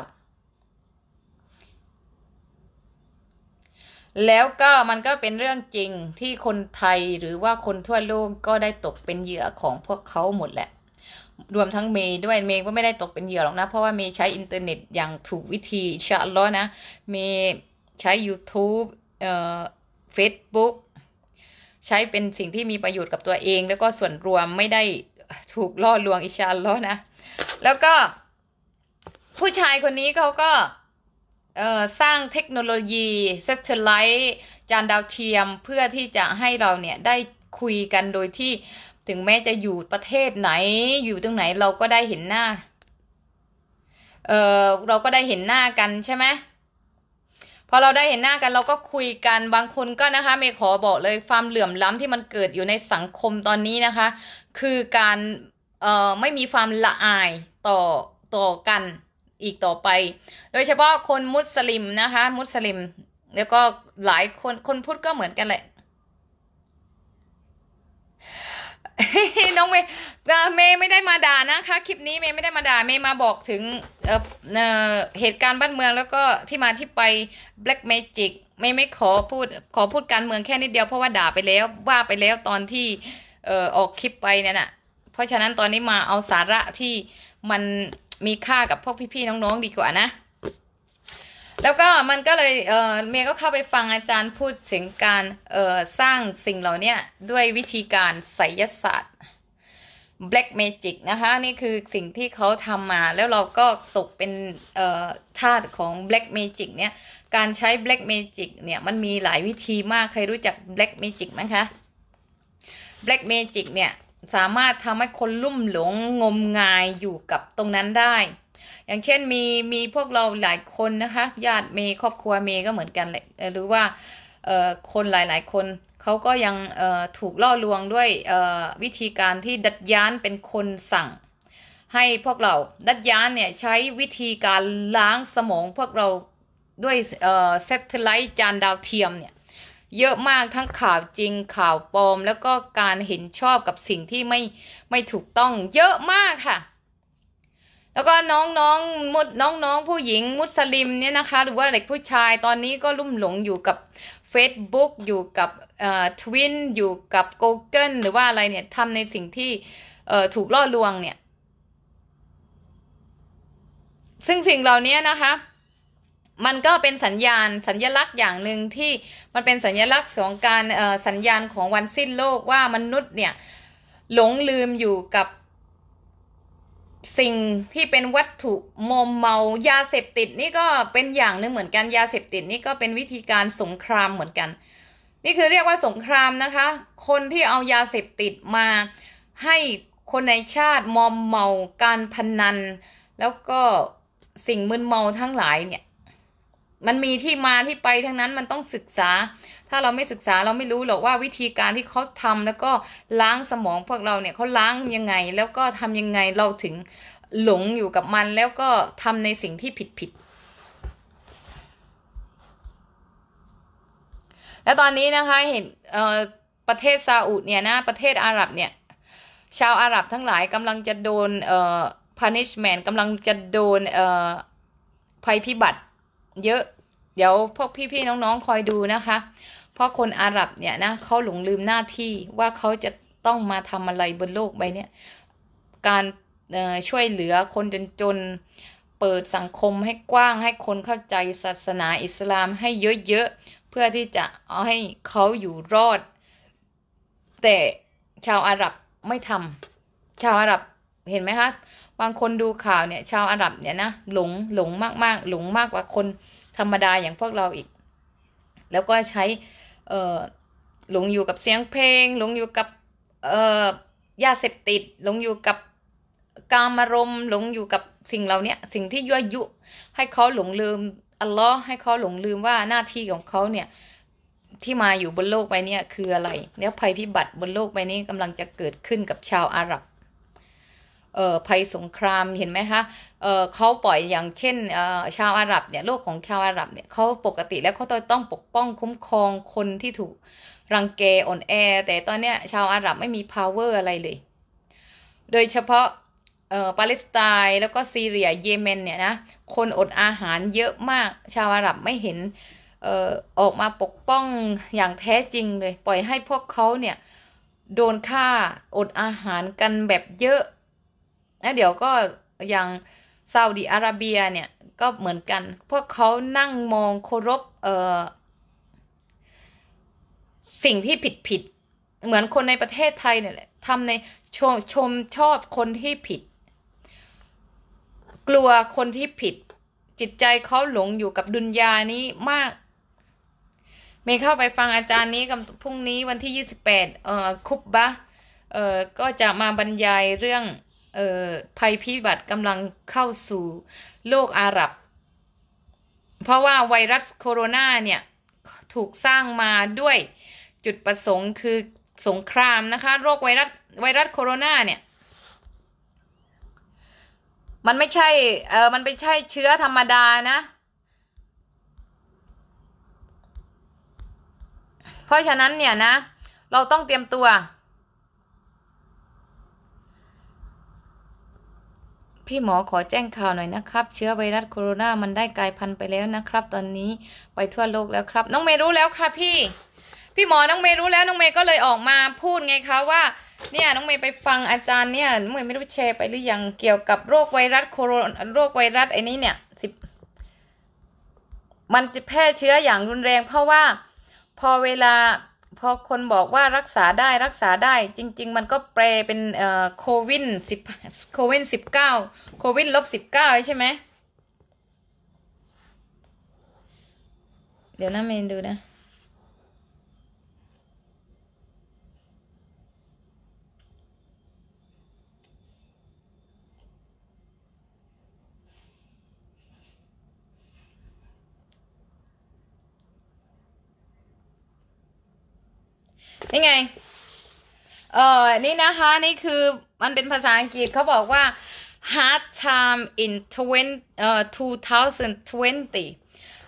แล้วก็มันก็เป็นเรื่องจริงที่คนไทยหรือว่าคนทั่วโลกก็ได้ตกเป็นเหยื่อของพวกเขาหมดแหละรวมทั้งเมย์ด้วยเมย์ ก็ไม่ได้ตกเป็นเหยื่อหรอกนะเพราะว่าเมย์ใช้อินเทอร์เน็ตอย่างถูกวิธีชะล้อนะ เมย์ใช้ YouTube เอ่อ Facebook ใช้เป็นสิ่งที่มีประโยชน์กับตัวเองแล้วก็ส่วนรวมไม่ได้ถูกล่อลวงอิชาล้อนะ แล้วก็ ผู้ชายคนนี้เขาก็สร้างเทคโนโลยีเซตเทอร์ไลท์ จานดาวเทียมเพื่อที่จะให้เราเนี่ยได้คุยกันโดยที่ถึงแม้จะอยู่ประเทศไหนอยู่ตรงไหนเราก็ได้เห็นหน้า เออเราก็ได้เห็นหน้ากันใช่ไหมพอเราได้เห็นหน้ากัน เราก็คุยกันบางคนก็นะคะเมย์ขอบอกเลยความเหลื่อมล้ำที่มันเกิดอยู่ในสังคมตอนนี้นะคะ คือการเอ่อไม่มีความละอายต่อต่อกันอีกต่อไป โดยเฉพาะคนมุสลิมนะคะ มุสลิมแล้วก็หลายคนคนพูดก็เหมือนกันแหละน้องเมย์เมย์ไม่ได้มาด่านะคะ คลิปนี้เมย์ไม่ได้มาด่าเมย์มาบอกถึงเอ่อ เหตุการณ์บ้านเมืองแล้วก็ที่มาที่ไป black magic เมย์ไม่ขอพูด ขอพูดการเมืองแค่นิดเดียว เพราะว่าด่าไปแล้วว่าไปแล้วตอนที่เออออกคลิปไปเนี่ยนะเพราะฉะนั้นตอนนี้มาเอาสาระที่มันมีค่ากับพวกพี่ๆน้องๆ ดีกว่านะแล้วก็มันก็เลยเออเมย์ก็เข้าไปฟังอาจารย์พูดถึงการเออสร้างสิ่งเหล่านี้ด้วยวิธีการไสยศาสตร์ black magic นะคะ นี่คือสิ่งที่เขาทำมาแล้วเราก็ตกเป็นเอ่อาของ black magic เนี่ย การใช้ black magic เนี่ยมันมีหลายวิธีมากใครรู้จัก black magic ไหมคะ black magic เนี่ยสามารถทำให้คนลุ่มหลงงมงายอยู่กับตรงนั้นได้อย่างเช่น มีมีพวกเราหลายคนนะคะญาติเมย์ครอบครัวเมย์ก็เหมือนกันแหละหรือว่าคนหลายๆคนเขาก็ยังถูกล่อลวงด้วยวิธีการที่ดัดยานเป็นคนสั่ง ให้พวกเราดัดยานเนี่ยใช้วิธีการล้างสมอง พวกเราด้วยเซตไลท์จานดาวเทียมเนี่ยเยอะมากทั้งข่าวจริงข่าวปลอมแล้วก็การเห็นชอบกับสิ่งที่ไม่ไม่ถูกต้องเยอะมากค่ะแล้วก็น้องน้องมุดน้องน้องผู้หญิงมุสลิมเนี่ยนะคะ หรือว่าเด็กผู้ชาย ตอนนี้ก็ลุ่มหลงอยู่กับ Facebook อยู่กับเอ่อทวินอยู่กับ Google หรือว่าอะไรเนี่ยทำในสิ่งที่เอ่อถูกล่อลวงเนี่ย ซึ่งสิ่งเหล่านี้นะคะ มันก็เป็นสัญญาณ สัญญลักษณ์อย่างหนึ่งที่มันเป็นสัญญลักษณ์ของการสัญญาณของวันสิ้นโลกว่ามนุษย์เนี่ย หลงลืมอยู่กับสิ่งที่เป็นวัตถุมอมเมายาเสพติดนี่ก็เป็นอย่างหนึ่งเหมือนกันยาเสพติดนี่ก็เป็นวิธีการสงครามเหมือนกัน นี่คือเรียกว่าสงครามนะคะ คนที่เอายาเสพติดมาให้คนในชาติมอมเมาการพนนัน แล้วก็สิ่งมึนเมาทั้งหลายเนี่ย มันมีที่มาที่ไปทั้งนั้นมันต้องศึกษาถ้าเราไม่ศึกษาเราไม่รู้หรอกว่าวิธีการที่เขาทำแล้วก็ล้างสมองพวกเราเนี่ยเขาล้างยังไง แล้วก็ทำยังไง เราถึงหลงอยู่กับมัน แล้วก็ทำในสิ่งที่ผิดผิด แล้วตอนนี้นะคะเห็นเอ่อประเทศซาอุดเนี่ยนะประเทศอาหรับเนี่ย ชาวอาหรับทั้งหลายกำลังจะโดนเอ่อ punishment กำลังจะโดนเอ่อภัยพิบัติ เยอะ เดี๋ยวพวกพี่ๆน้องๆ คอยดูนะคะเพราะคนอาหรับเนี่ยนะเขาหลงลืมหน้าที่ว่าเขาจะต้องมาทำอะไรบนโลกใบนี้การช่วยเหลือคนจนจนเปิดสังคมให้กว้างให้คนเข้าใจศาสนาอิสลามให้เยอะ ๆ เพื่อที่จะเอาให้เขาอยู่รอดแต่ชาวอาหรับไม่ทำชาวอาหรับเห็นไหมคะบางคนดูข่าวเนี่ย ชาวอาหรับเนี่ยนะหลงหลงมากๆหลงมากกว่าคนธรรมดาอย่างพวกเราอีก แล้วก็ใช้เออหลงอยู่กับเสียงเพลง หลงอยู่กับ เออยาเสพติด หลงอยู่กับ กามารมหลงอยู่กับสิ่งเหล่านี้สิ่งที่ยั่วยุ ให้เขาหลงลืม อัลลอฮ์ให้เขาหลงลืมว่าหน้าที่ของเขาเนี่ย ที่มาอยู่บนโลกใบนี้คืออะไร แล้วภัยพิบัติบนโลกใบนี้กำลังจะเกิดขึ้นกับชาวอาหรับภัยสงครามเห็นไหมคะเเขาปล่อยอย่างเช่นชาวอาหรับ เนี่ย โลกของชาวอาหรับเนี่ยเขาปกติแล้วเขาต้องปกป้องคุ้มครองคนที่ถูกรังแกอ่อนแอ แต่ตอนเนี้ยชาวอาหรับไม่มี power อะไรเลย โดยเฉพาะปาเลสไตน์แล้ว ก็ ซีเรียเยเมนเนี่ยนะ คนอดอาหารเยอะมาก ชาวอาหรับไม่เห็นออกมาปกป้องอย่างแท้จริงเลย ปล่อยให้พวกเขาเนี่ยโดนฆ่าอดอาหารกันแบบเยอะแล้วเดี๋ยวก็อย่าง ซาอุดีอาระเบียเนี่ยก็เหมือนกันพวกเขานั่งมองเคารพเออสิ่งที่ผิดผิด เหมือนคนในประเทศไทยเนี่ยแหละทำในชมชมชอบคนที่ผิด กลัวคนที่ผิด จิตใจเขาหลงอยู่กับดุนยานี้มากเมย์เข้าไปฟังอาจารย์นี้กับพรุ่งนี้วันที่ยี่สิบแปดเอ่อคุบบะเอ่อ ก็จะมาบรรยายเรื่องภัยพิบัติกำลังเข้าสู่โลกอาหรับ เพราะว่าไวรัสโคโรนาเนี่ย ถูกสร้างมาด้วยจุดประสงค์คือสงครามนะคะ โรคไวรัสไวรัสโคโรนาเนี่ย มันไม่ใช่ เออมันไม่ใช่เชื้อธรรมดานะ เพราะฉะนั้นเนี่ยนะ เราต้องเตรียมตัวพี่หมอขอแจ้งข่าวหน่อยนะครับเชื้อไวรัสโคโรนามันได้กลายพันธุ์ไปแล้วนะครับตอนนี้ ไปทั่วโลกแล้วครับ น้องเมย์รู้แล้วค่ะพี่ พี่หมอน้องเมย์รู้แล้วน้องเมย์ก็เลยออกมาพูดไงคะว่า เนี่ยน้องเมย์ไปฟังอาจารย์เนี่ยน้องเมย์ไม่รู้แชร์ไปหรือยังเกี่ยวกับโรคไวรัสโคโรนโรคไวรัสไอ้นี้เนี่ยสิบมันจะแพร่เชื้ออย่างรุนแรง เพราะว่าพอเวลาพอคนบอกว่ารักษาได้รักษาได้จริง ๆ มันก็แปลเป็นเอ่อโควิดสิบโควิดสิบเก้าโควิดลบสิบเก้าใช่ไหมเดี๋ยวนะเมนดูนะนี่ไง เออนี่นะคะ นี่คือ มันเป็นภาษาอังกฤษเขาบอกว่า hard time in 20, เอ่อ2 0 t y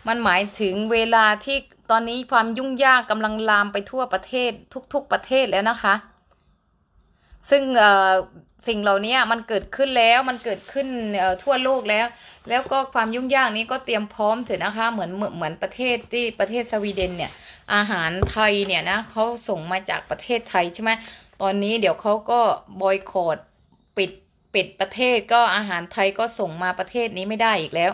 มันหมายถึงเวลาที่ตอนนี้ความยุ่งยากกำลังลามไปทั่วประเทศ ทุก ๆประเทศแล้วนะคะ ซึ่งสิ่งเหล่านี้มันเกิดขึ้นแล้ว มันเกิดขึ้นทั่วโลกแล้ว แล้วก็ความยุ่งยากนี้ก็เตรียมพร้อมถถอนะคะ เหมือนเหมือนประเทศที่ประเทศสวีเดนเนี่ยอาหารไทยเนี่ยนะเขาส่งมาจากประเทศไทยใช่ไหม ตอนนี้เดี๋ยวเขาก็บอยคอรดปิดปิดประเทศก็อาหารไทยก็ส่งมาประเทศนี้ไม่ได้อีกแล้ว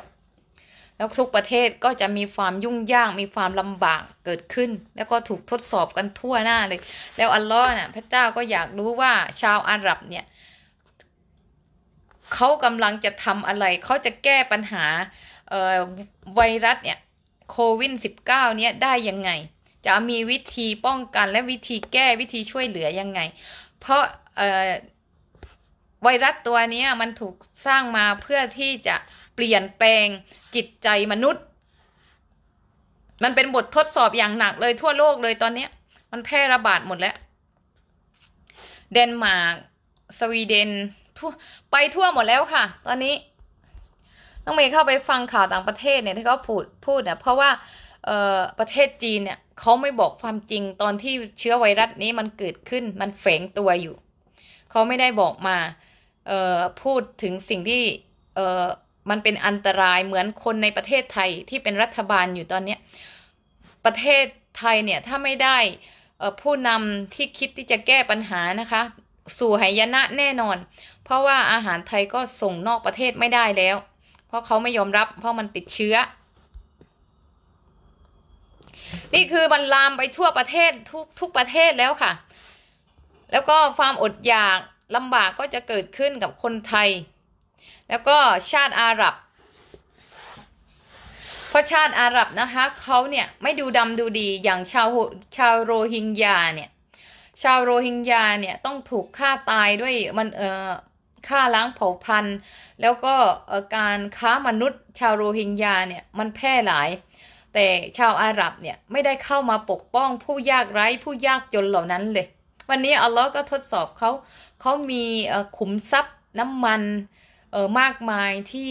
แล้วทุกประเทศก็จะมีความยุ่งยากมีความลำบากเกิดขึ้น แล้วก็ถูกทดสอบกันทั่วหน้าเลย แล้วอัลลอฮ์น่ะพระเจ้าก็อยากรู้ว่าชาวอาหรับเนี่ยเขากำลังจะทำอะไรเขาจะแก้ปัญหาไวรัสเนี่ยโควิด -19 เนี่ยได้ยังไงจะมีวิธีป้องกันและวิธีแก้วิธีช่วยเหลือยังไง เพราะไวรัสตัวนี้มันถูกสร้างมาเพื่อที่จะเปลี่ยนแปลงจิตใจมนุษย์ มันเป็นบททดสอบอย่างหนักเลยทั่วโลกเลยตอนนี้มันแพร่ระบาดหมดแล้ว เดนมาร์กสวีเดนทั่วไปทั่วหมดแล้วค่ะ ตอนนี้ ต้องมีเข้าไปฟังข่าวต่างประเทศเนี่ยที่เขาพูดพูดเนี่ยเพราะว่าประเทศจีนเนี่ยเขาไม่บอกความจริงตอนที่เชื้อไวรัสนี้มันเกิดขึ้นมันแฝงตัวอยู่ เขาไม่ได้บอกมาพูดถึงสิ่งที่มันเป็นอันตรายเหมือนคนในประเทศไทยที่เป็นรัฐบาลอยู่ตอนนี้ ประเทศไทยเนี่ย ถ้าไม่ได้ผู้นำที่คิดที่จะแก้ปัญหานะคะ สู่หายนะแน่นอน เพราะว่าอาหารไทยก็ส่งนอกประเทศไม่ได้แล้ว เพราะเขาไม่ยอมรับเพราะมันติดเชื้อนี่คือมันลามไปทั่วประเทศทุกทุกประเทศแล้วค่ะ แล้วก็ความอดอยากลำบากก็จะเกิดขึ้นกับคนไทย แล้วก็ชาติอาหรับ เพราะชาติอาหรับนะคะเขาเนี่ยไม่ดูดำดูดีอย่างชาวชาวโรฮิงญาเนี่ยชาวโรฮิงญาเนี่ยต้องถูกฆ่าตายด้วยมันเอ่อฆ่าล้างเผ่าพันธุ์แล้วก็การค้ามนุษย์ชาวโรฮิงญาเนี่ยมันแพร่หลายแต่ชาวอาหรับเนี่ยไม่ได้เข้ามาปกป้องผู้ยากไร้ผู้ยากจนเหล่านั้นเลย วันนี้อัลลอฮ์ก็ทดสอบเขาเขามีขุมทรัพย์น้ำมันมากมายที่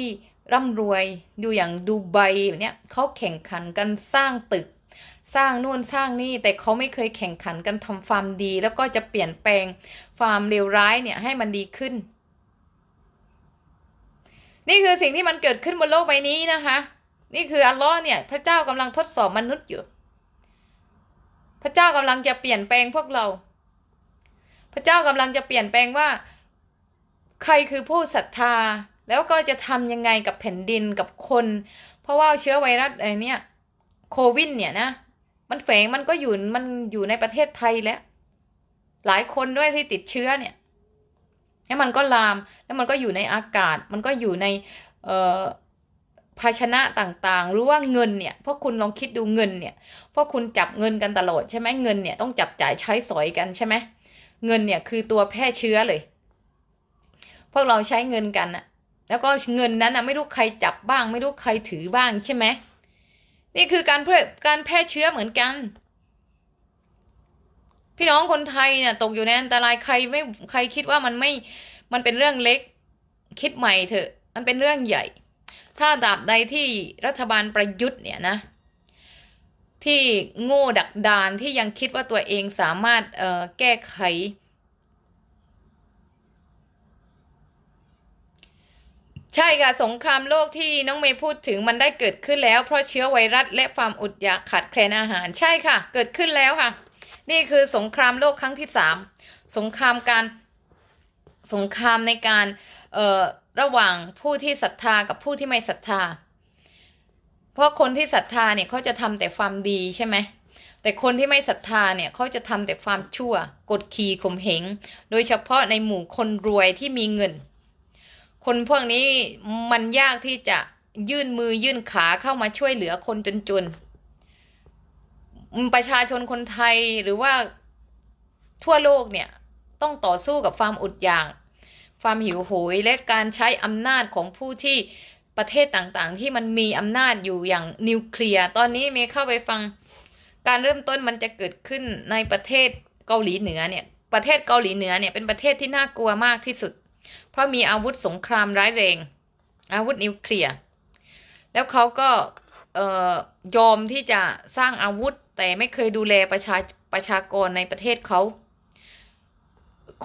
ร่ำรวยดูอย่างดูไบเนี่ยเขาแข่งขันกันสร้างตึก สร้างนู่นสร้างนี่แต่เขาไม่เคยแข่งขันกันทำฟาร์มดี แล้วก็จะเปลี่ยนแปลงฟาร์มเลวร้ายเนี่ยให้มันดีขึ้น นี่คือสิ่งที่มันเกิดขึ้นบนโลกใบนี้นะคะนี่คืออัลลอฮ์เนี่ย พระเจ้ากำลังทดสอบมนุษย์อยู่ พระเจ้ากำลังจะเปลี่ยนแปลงพวกเรา พระเจ้ากำลังจะเปลี่ยนแปลงว่า ใครคือผู้ศรัทธา แล้วก็จะทำยังไงกับแผ่นดินกับคน เพราะว่าเชื้อไวรัสไอเนี่ยโควิดเนี่ยนะ มันแฝงมันก็อยู่ มันอยู่ในประเทศไทยแล้ว หลายคนด้วยที่ติดเชื้อ เนี่ย แล้วมันก็ลาม แล้วมันก็อยู่ในอากาศ มันก็อยู่ใน เอ่อภาชนะต่างๆหรือว่าเงินเนี่ยพวกคุณลองคิดดูเงินเนี่ยพวกคุณจับเงินกันตลอดใช่ไหมเงินเนี่ย ต้องจับจ่ายใช้สอยกันใช่ไหมเงินเนี่ยคือตัวแพร่เชื้อเลย พวกเราใช้เงินกันอะแล้วก็เงินนั้นอะไม่รู้ใครจับบ้าง ไม่รู้ใครถือบ้างใช่ไหมนี่คือการเพื่อการแพร่เชื้อเหมือนกัน พี่น้องคนไทยเนี่ยตกอยู่ในอันตรายใครไม่ใครคิดว่ามันไม่มันเป็นเรื่องเล็กคิดใหม่เถอะ มันเป็นเรื่องใหญ่ถ้าดาบใดที่รัฐบาลประยุทธ์เนี่ยนะที่โง่ดักดานที่ยังคิดว่าตัวเองสามารถแก้ไข ใช่ค่ะสงครามโลกที่น้องเมย์พูดถึงมันได้เกิดขึ้นแล้วเพราะเชื้อไวรัสและความอดอยากขาดแคลนอาหารใช่ค่ะเกิดขึ้นแล้วค่ะ นี่คือสงครามโลกครั้งที่สามสงครามการสงครามในการระหว่างผู้ที่ศรัทธากับผู้ที่ไม่ศรัทธา เพราะคนที่ศรัทธาเนี่ยเขาจะทำแต่ความดีใช่ไหม แต่คนที่ไม่ศรัทธาเนี่ยเขาจะทำแต่ความชั่ว กดขี่ข่มเหง โดยเฉพาะในหมู่คนรวยที่มีเงิน คนพวกนี้มันยากที่จะยื่นมือยื่นขาเข้ามาช่วยเหลือคนจนๆประชาชนคนไทยหรือว่าทั่วโลกเนี่ยต้องต่อสู้กับความอดอยากความหิวโหยและการใช้อำนาจของผู้ที่ประเทศต่างๆ ที่มันมีอำนาจอยู่อย่างนิวเคลียร์ตอนนี้เมย์เข้าไปฟังการเริ่มต้นมันจะเกิดขึ้นในประเทศเกาหลีเหนือเนี่ย ประเทศเกาหลีเหนือเนี่ยเป็นประเทศที่น่ากลัวมากที่สุด เพราะมีอาวุธสงครามร้ายแรง อาวุธนิวเคลียร์แล้วเขาก็ยอมที่จะสร้างอาวุธ แต่ไม่เคยดูแลประชาประชากรในประเทศเขา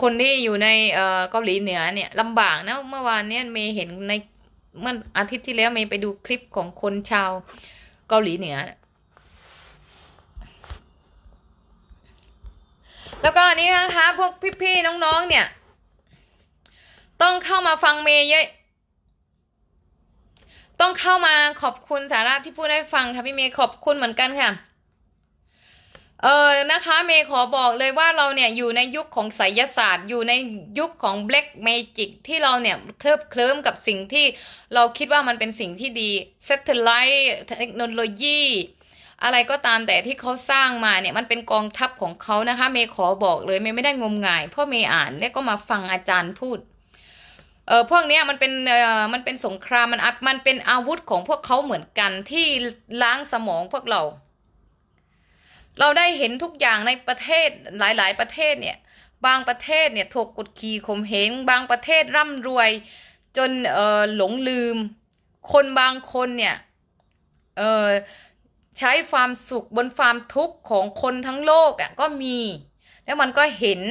คนที่อยู่ในเอ่อเกาหลีเหนือเนี่ยลำบากนะเมื่อวานเนี่ยเมย์เห็นในเมื่ออาทิตย์ที่แล้วเมย์ไปดูคลิปของคนชาวเกาหลีเหนือแล้วก็อันนี้นะคะพวกพี่ๆน้อง ๆเนี่ยต้องเข้ามาฟังเมย์เยอะต้องเข้ามาขอบคุณสาระที่พูดให้ฟังค่ะพี่เมย์ขอบคุณเหมือนกันค่ะเออนะคะเมย์ขอบอกเลยว่าเราเนี่ยอยู่ในยุคของไสยศาสตร์ อยู่ในยุคของ black magic ที่เราเนี่ยเคลิบเคลิ้มกับสิ่งที่เราคิดว่ามันเป็นสิ่งที่ดี satellite เทคโนโลยีอะไรก็ตามแต่ที่เขาสร้างมาเนี่ยมันเป็นกองทัพของเขานะคะเมย์ขอบอกเลยเมย์ไม่ได้งมงายเพราะเมย์อ่านแล้วก็มาฟังอาจารย์พูดเออพวกนี้มันเป็นเออมันเป็นสงครามมันอมันเป็นอาวุธของพวกเขาเหมือนกันที่ล้างสมองพวกเราเราได้เห็นทุกอย่างในประเทศหลายๆ ประเทศเนี่ย บางประเทศเนี่ยถูกกดขี่ข่มเหง บางประเทศร่ำรวย จนเออหลงลืม คนบางคนเนี่ยเออใช้ความสุขบนความทุกข์ของคนทั้งโลกอะ่ะก็มี แล้วมันก็เห็น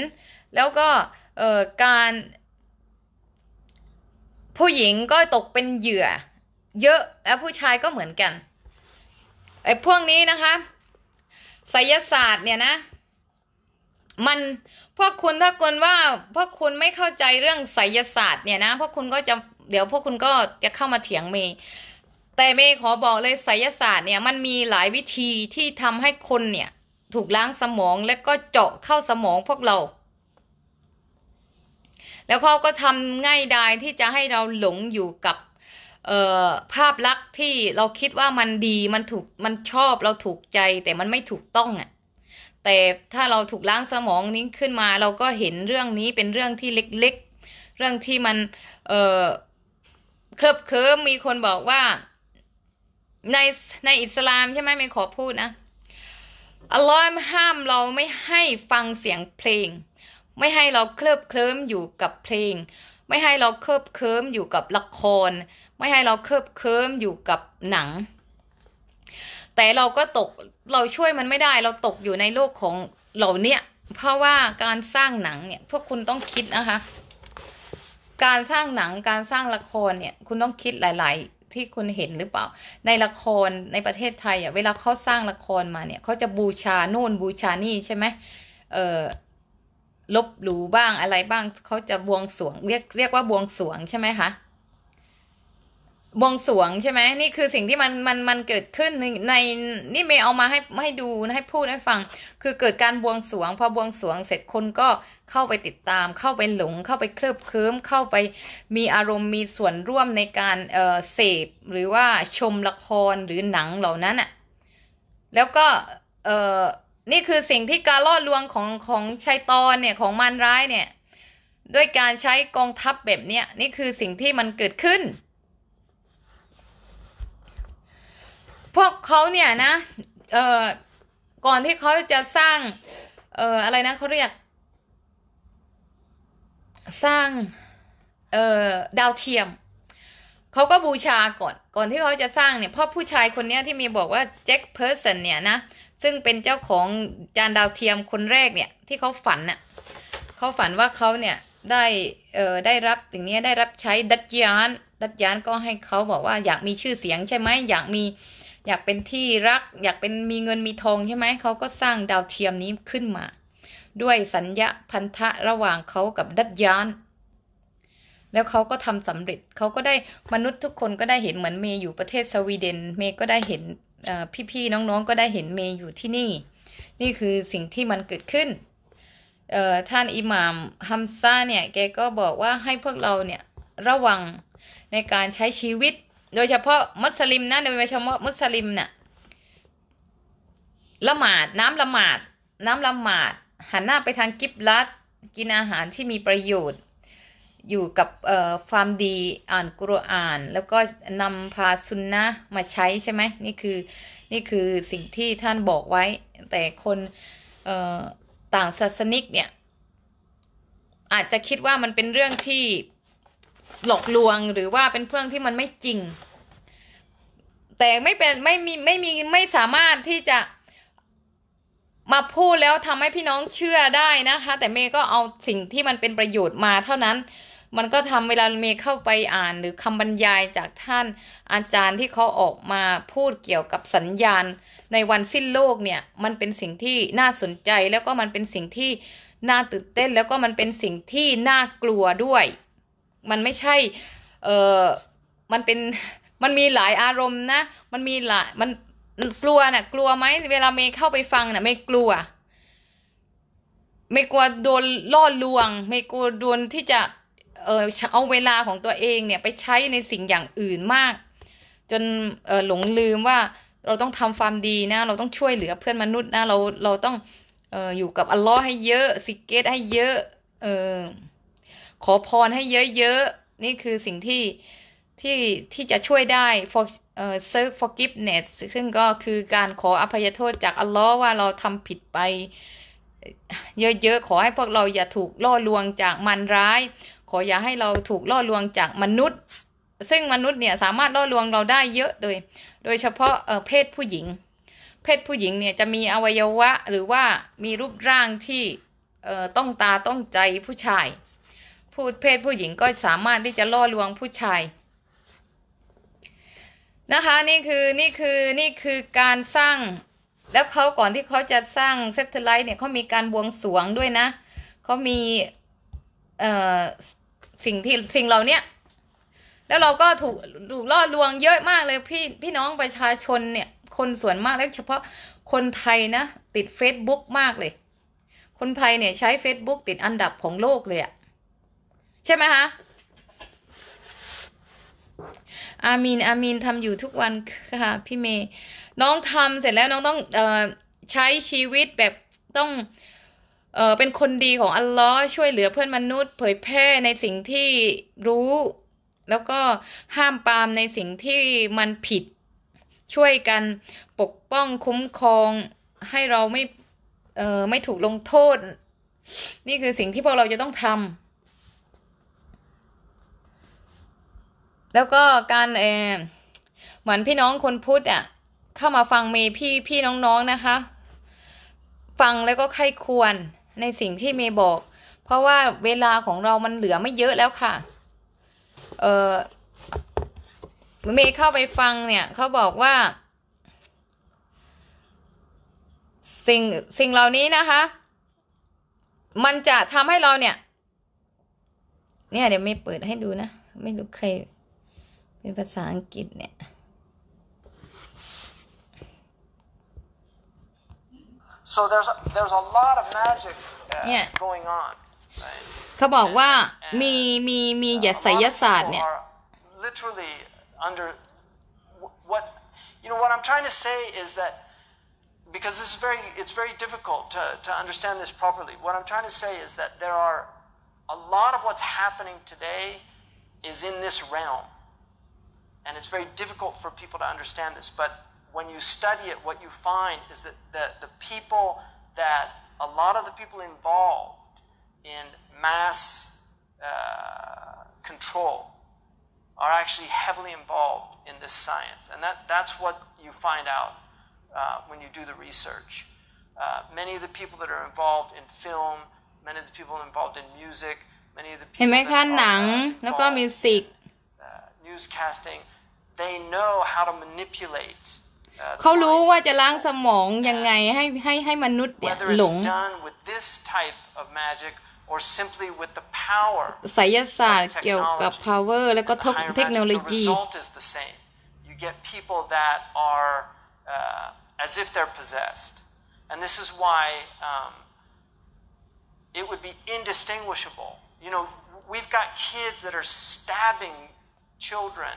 แล้วก็เออการผู้หญิงก็ตกเป็นเหยื่อ เยอะ แล้วผู้ชายก็เหมือนกันไอ้พวกนี้นะคะศยศาสตร์เนี่ยนะ มันพวกคุณถ้าคุณว่า พวกคุณไม่เข้าใจเรื่องไสยศาสตร์เนี่ยนะพวกคุณก็จะเดี๋ยว พวกคุณก็จะเข้ามาเถียงเมย์แต่เมย์ขอบอกเลยไสยศาสตร์เนี่ยมันมีหลายวิธีที่ทำให้คนเนี่ย ถูกล้างสมองและก็เจาะเข้าสมองพวกเรา แล้วเขาก็ทำง่ายดายที่จะให้เราหลงอยู่กับเอ่อภาพลักษณ์ที่เราคิดว่ามันดีมันถูกมันชอบเราถูกใจแต่มันไม่ถูกต้องอ่ะแต่ถ้าเราถูกล้างสมองนี้ขึ้นมาเราก็เห็นเรื่องนี้เป็นเรื่องที่เล็กๆ เรื่องที่มันเอ่อเคลิบเคลิมมีคนบอกว่า ในในอิสลามใช่ไหมไม่ขอพูดนะอัลลอฮ์ห้ามเราไม่ให้ฟังเสียงเพลง ไม่ให้เราเคลิบเคลิ้มอยู่กับเพลง ไม่ให้เราเคลิบเคลิ้มอยู่กับละครไม่ให้เราเคิบเคิมอยู่กับหนัง แต่เราก็ตกเราช่วยมันไม่ได้เราตกอยู่ในโลกของเหล่านี้เพราะว่าการสร้างหนังเนี่ยพวกคุณต้องคิดนะคะการสร้างหนังการสร้างละครเนี่ยคุณต้องคิดหลาย ๆที่คุณเห็นหรือเปล่าในละครในประเทศไทยอ่ะเวลาเขาสร้างละครมาเนี่ยเขาจะบูชาโน่นบูชานี่ใช่ไหมเออลบหลูบ้างอะไรบ้างเขาจะบวงสวงเรียกเรียกว่าบวงสวงใช่ไหมคะบวงสวง ใช่ไหมนี่คือสิ่งที่มันมันมันเกิดขึ้นในนี่เมย์เอามา ให้ให้ดูให้พูดให้ฟัง คือเกิดการบวงสวง พอบวงสวงเสร็จคนก็เข้าไปติดตามเข้าไปหลงเข้าไปเคลิบเคลิ้ม เข้าไปมีอารมณ์มีส่วนร่วมในการเอ่อเสพหรือว่าชมละครหรือหนังเหล่านั้นอะแล้วก็เอ่อนี่คือสิ่งที่การล่อลวงของ ของชายตอนเนี่ย ของมารร้ายเนี่ยด้วยการใช้กองทัพแบบเนี้ยนี่คือสิ่งที่มันเกิดขึ้นพวกเขาเนี่ยนะ เอ่อ ก่อนที่เขาจะสร้าง เอ่อ อะไรนะเขาเรียก สร้าง เอ่อ ดาวเทียม เขาก็บูชาก่อน ก่อนที่เขาจะสร้างเนี่ยพ่อผู้ชายคนนี้ที่มีบอกว่าแจ็คเพอร์สันเนี่ยนะ ซึ่งเป็นเจ้าของจานดาวเทียมคนแรกเนี่ย ที่เขาฝันน่ะเขาฝันว่าเขาเนี่ยได้ เอ่อได้รับสิ่งนี้ได้รับใช้ดัตยานดัตยานก็ให้เขาบอกว่าอยากมีชื่อเสียงใช่ไหมอยากมีอยาก เป็นที่รักอยากเป็นมีเงินมีทองใช่ไหมเขาก็สร้างดาวเทียมนี้ขึ้นมา ด้วยสัญญาพันธะ ระหว่างเขากับดัตยานแล้วเขาก็ทำสำเร็จเขาก็ได้มนุษย์ทุกคนก็ได้เห็น เหมือนเมย์อยู่ประเทศสวีเดนเมย์ก็ได้เห็นพี่ๆน้องๆก็ได้เห็นเมย์อยู่ที่นี่ นี่คือสิ่งที่มันเกิดขึ้นท่านอิหม่ามฮัมซาเนี่ยแกก็บอกว่าให้พวกเราเนี่ยระวังในการใช้ชีวิตโดยเฉพาะ มุสลิมนะโดยเฉพาะมุสลิมเนะ่ยละหมาด น้ำละหมาดน้ำละหมาดหันหน้าไปทางกิบลัดกินอาหารที่มีประโยชน์ อยู่กับความดีอ่าน กุรอาน แล้วก็นำพาสุนนะมา ใช้ ใช่ไหมนี่คือนี่คือสิ่งที่ท่านบอกไว้ แต่คนต่างศาสนิก เนี่ย อาจจะคิดว่ามันเป็นเรื่องที่หลอกลวงหรือว่าเป็นเรื่องที่มันไม่จริง แต่ไม่เป็นไม่มีไม่มีไม่สามารถที่จะมาพูดแล้วทำให้พี่น้องเชื่อได้นะคะแต่เมย์ก็เอาสิ่งที่มันเป็นประโยชน์มาเท่านั้น มันก็ทำเวลาเมย์เข้าไปอ่านหรือคำบรรยายจากท่านอาจารย์ที่เขาออกมาพูดเกี่ยวกับสัญญาณ ในวันสิ้นโลกเนี่ย มันเป็นสิ่งที่น่าสนใจแล้วก็มันเป็นสิ่งที่น่าตื่นเต้น แล้วก็มันเป็นสิ่งที่น่ากลัวด้วยมันไม่ใช่ เออมันเป็น มันมีหลายอารมณ์นะ มันมีหลาย มันกลัวนะ่ะกลัวไหมเวลาเมย์เข้าไปฟังนะ่ะเมย์กลัว ไม่กลัวโดนล่อลวง ไม่กลัวโดนที่จะ เออเอาเวลาของตัวเองเนี่ย ไปใช้ในสิ่งอย่างอื่นมาก จน เออหลงลืมว่าเราต้องทำความดีนะ เราต้องช่วยเหลือเพื่อนมนุษย์นะ เรา เราต้อง เอออยู่กับอัลลอฮ์ให้เยอะ สิกเกตให้เยอะ เออขอพรให้เยอะๆ นี่คือสิ่งที่ที่ที่จะช่วยได้ for เอ่อ search forgiveness ซึ่งก็คือการขออภัยโทษจากอัลลอฮ์ว่าเราทำผิดไปเยอะๆ ขอให้พวกเราอย่าถูกล่อลวงจากมันร้าย ขออย่าให้เราถูกล่อลวงจากมนุษย์ ซึ่งมนุษย์เนี่ยสามารถล่อลวงเราได้เยอะโดยโดยเฉพาะเเพศผู้หญิง เพศผู้หญิงเนี่ยจะมีอวัยวะหรือว่ามีรูปร่างที่ต้องตาต้องใจผู้ชายผู้เพศผู้หญิงก็สามารถที่จะล่อลวงผู้ชาย นะคะนี่คือนี่คือนี่คือการสร้าง แล้วเขาก่อนที่เขาจะสร้างเซตไลท์เนี่ยเขามีการบวงสวงด้วยนะเขามีเอ่อสิ่งที่สิ่งเหล่านี้แล้วเราก็ถูกถูกล่อลวงเยอะมากเลย พี่พี่น้องประชาชนเนี่ยคนส่วนมาก แล้วเฉพาะคนไทยนะ ติด Facebook มากเลย คนไทยเนี่ยใช้ Facebook ติดอันดับของโลกเลยอะใช่ไหมคะอามีน อามีนทำอยู่ทุกวันค่ะ พี่เมย์ น้องทำเสร็จแล้ว น้องต้องอใช้ชีวิตแบบต้องเออเป็นคนดีของอัลลอฮ์ช่วยเหลือเพื่อนมนุษย์เผยแพร่ในสิ่งที่รู้ แล้วก็ห้ามปามในสิ่งที่มันผิดช่วยกันปกป้องคุ้มครอง ให้เราไม่เออไม่ถูกลงโทษ นี่คือสิ่งที่พวกเราจะต้องทำแล้วก็การเออเหมือนพี่น้องคนพุทธอ่ะเข้ามาฟังเมย์พี่พี่น้องๆนนะคะ ฟังแล้วก็ใครควรในสิ่งที่เมย์บอก เพราะว่าเวลาของเรามันเหลือไม่เยอะแล้วค่ะ เออเมย์เข้าไปฟังเนี่ยเขาบอกว่า สิ่งสิ่งเหล่านี้นะคะ มันจะทำให้เราเนี่ย เนี่ยเดี๋ยวไม่เปิดให้ดูนะ ไม่รู้ใครเป็นภาษาอังกฤษเนี่ย so there's a, there's a lot of magic uh, going on เขาบอกว่ามีมีมียศยศาสตร์เนี่ย literally under what you know what I'm trying to say is that because this is very it's very difficult to to understand this properly what I'm trying to say is that there are a lot of what's happening today is in this realm and it's very difficult for people to understand this, but when you study it, what you find is that, that the people that a lot of the people involved in mass uh, control are actually heavily involved in this science. And that, that's what you find out uh, when you do the research. Uh, many of the people that are involved in film, many of the people involved in music, many of the people เห็นไหมคะหนังแล้วก็มิวสิก uh, newscasting they know how to manipulate เขารู้ว่าจะล้างสมองยังไงให้ให้ให้มนุษย์เนี่ยหลงไสยศาสตร์เกี่ยวกับ uh, power แล้วก็เทคโนโลยี get people that are uh, as if they're possessed. And this is why um, it would be indistinguishable. You know, we've got kids that are stabbing children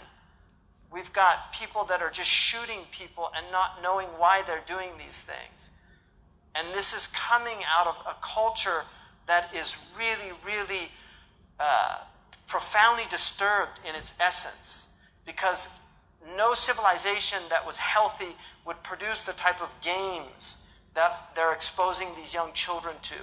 We've got people that are just shooting people and not knowing why they're doing these things. And this is coming out of a culture that is really, really uh, profoundly disturbed in its essence because no civilization that was healthy would produce the type of games that they're exposing these young children to.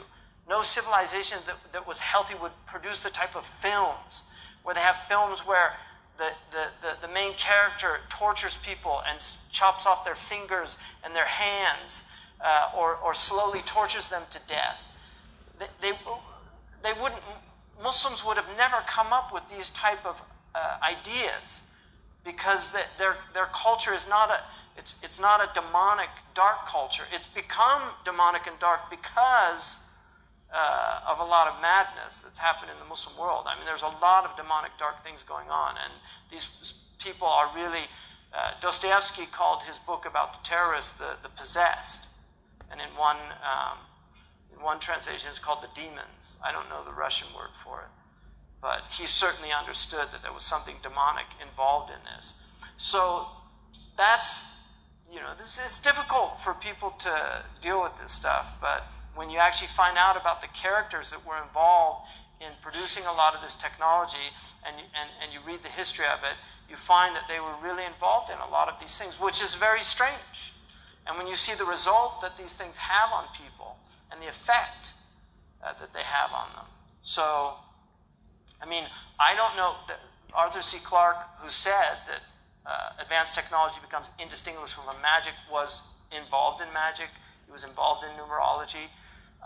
No civilization that, that was healthy would produce the type of films where they have films where the, the, the, the main character tortures people and chops off their fingers and their hands uh, or, or slowly tortures them to death. They, they, they wouldn't, Muslims would have never come up with these type of uh, ideas because the, their, their culture is not a, it's, it's not a demonic dark culture. It's become demonic and dark because uh, of a lot of madness that's happened in the Muslim world. I mean, there's a lot of demonic, dark things going on, and these people are really. Uh, Dostoevsky called his book about the terrorists the, the possessed, and in one um, in one translation it's called the demons. I don't know the Russian word for it, but he certainly understood that there was something demonic involved in this. So that's you know this it's difficult for people to deal with this stuff, but when you actually find out about the characters that were involved in producing a lot of this technology and, and, and you read the history of it, you find that they were really involved in a lot of these things, which is very strange. And when you see the result that these things have on people and the effect uh, that they have on them. So, I mean, I don't know. Arthur C. Clarke, who said that uh, advanced technology becomes indistinguishable from magic, was involved in magic. He was involved in numerology.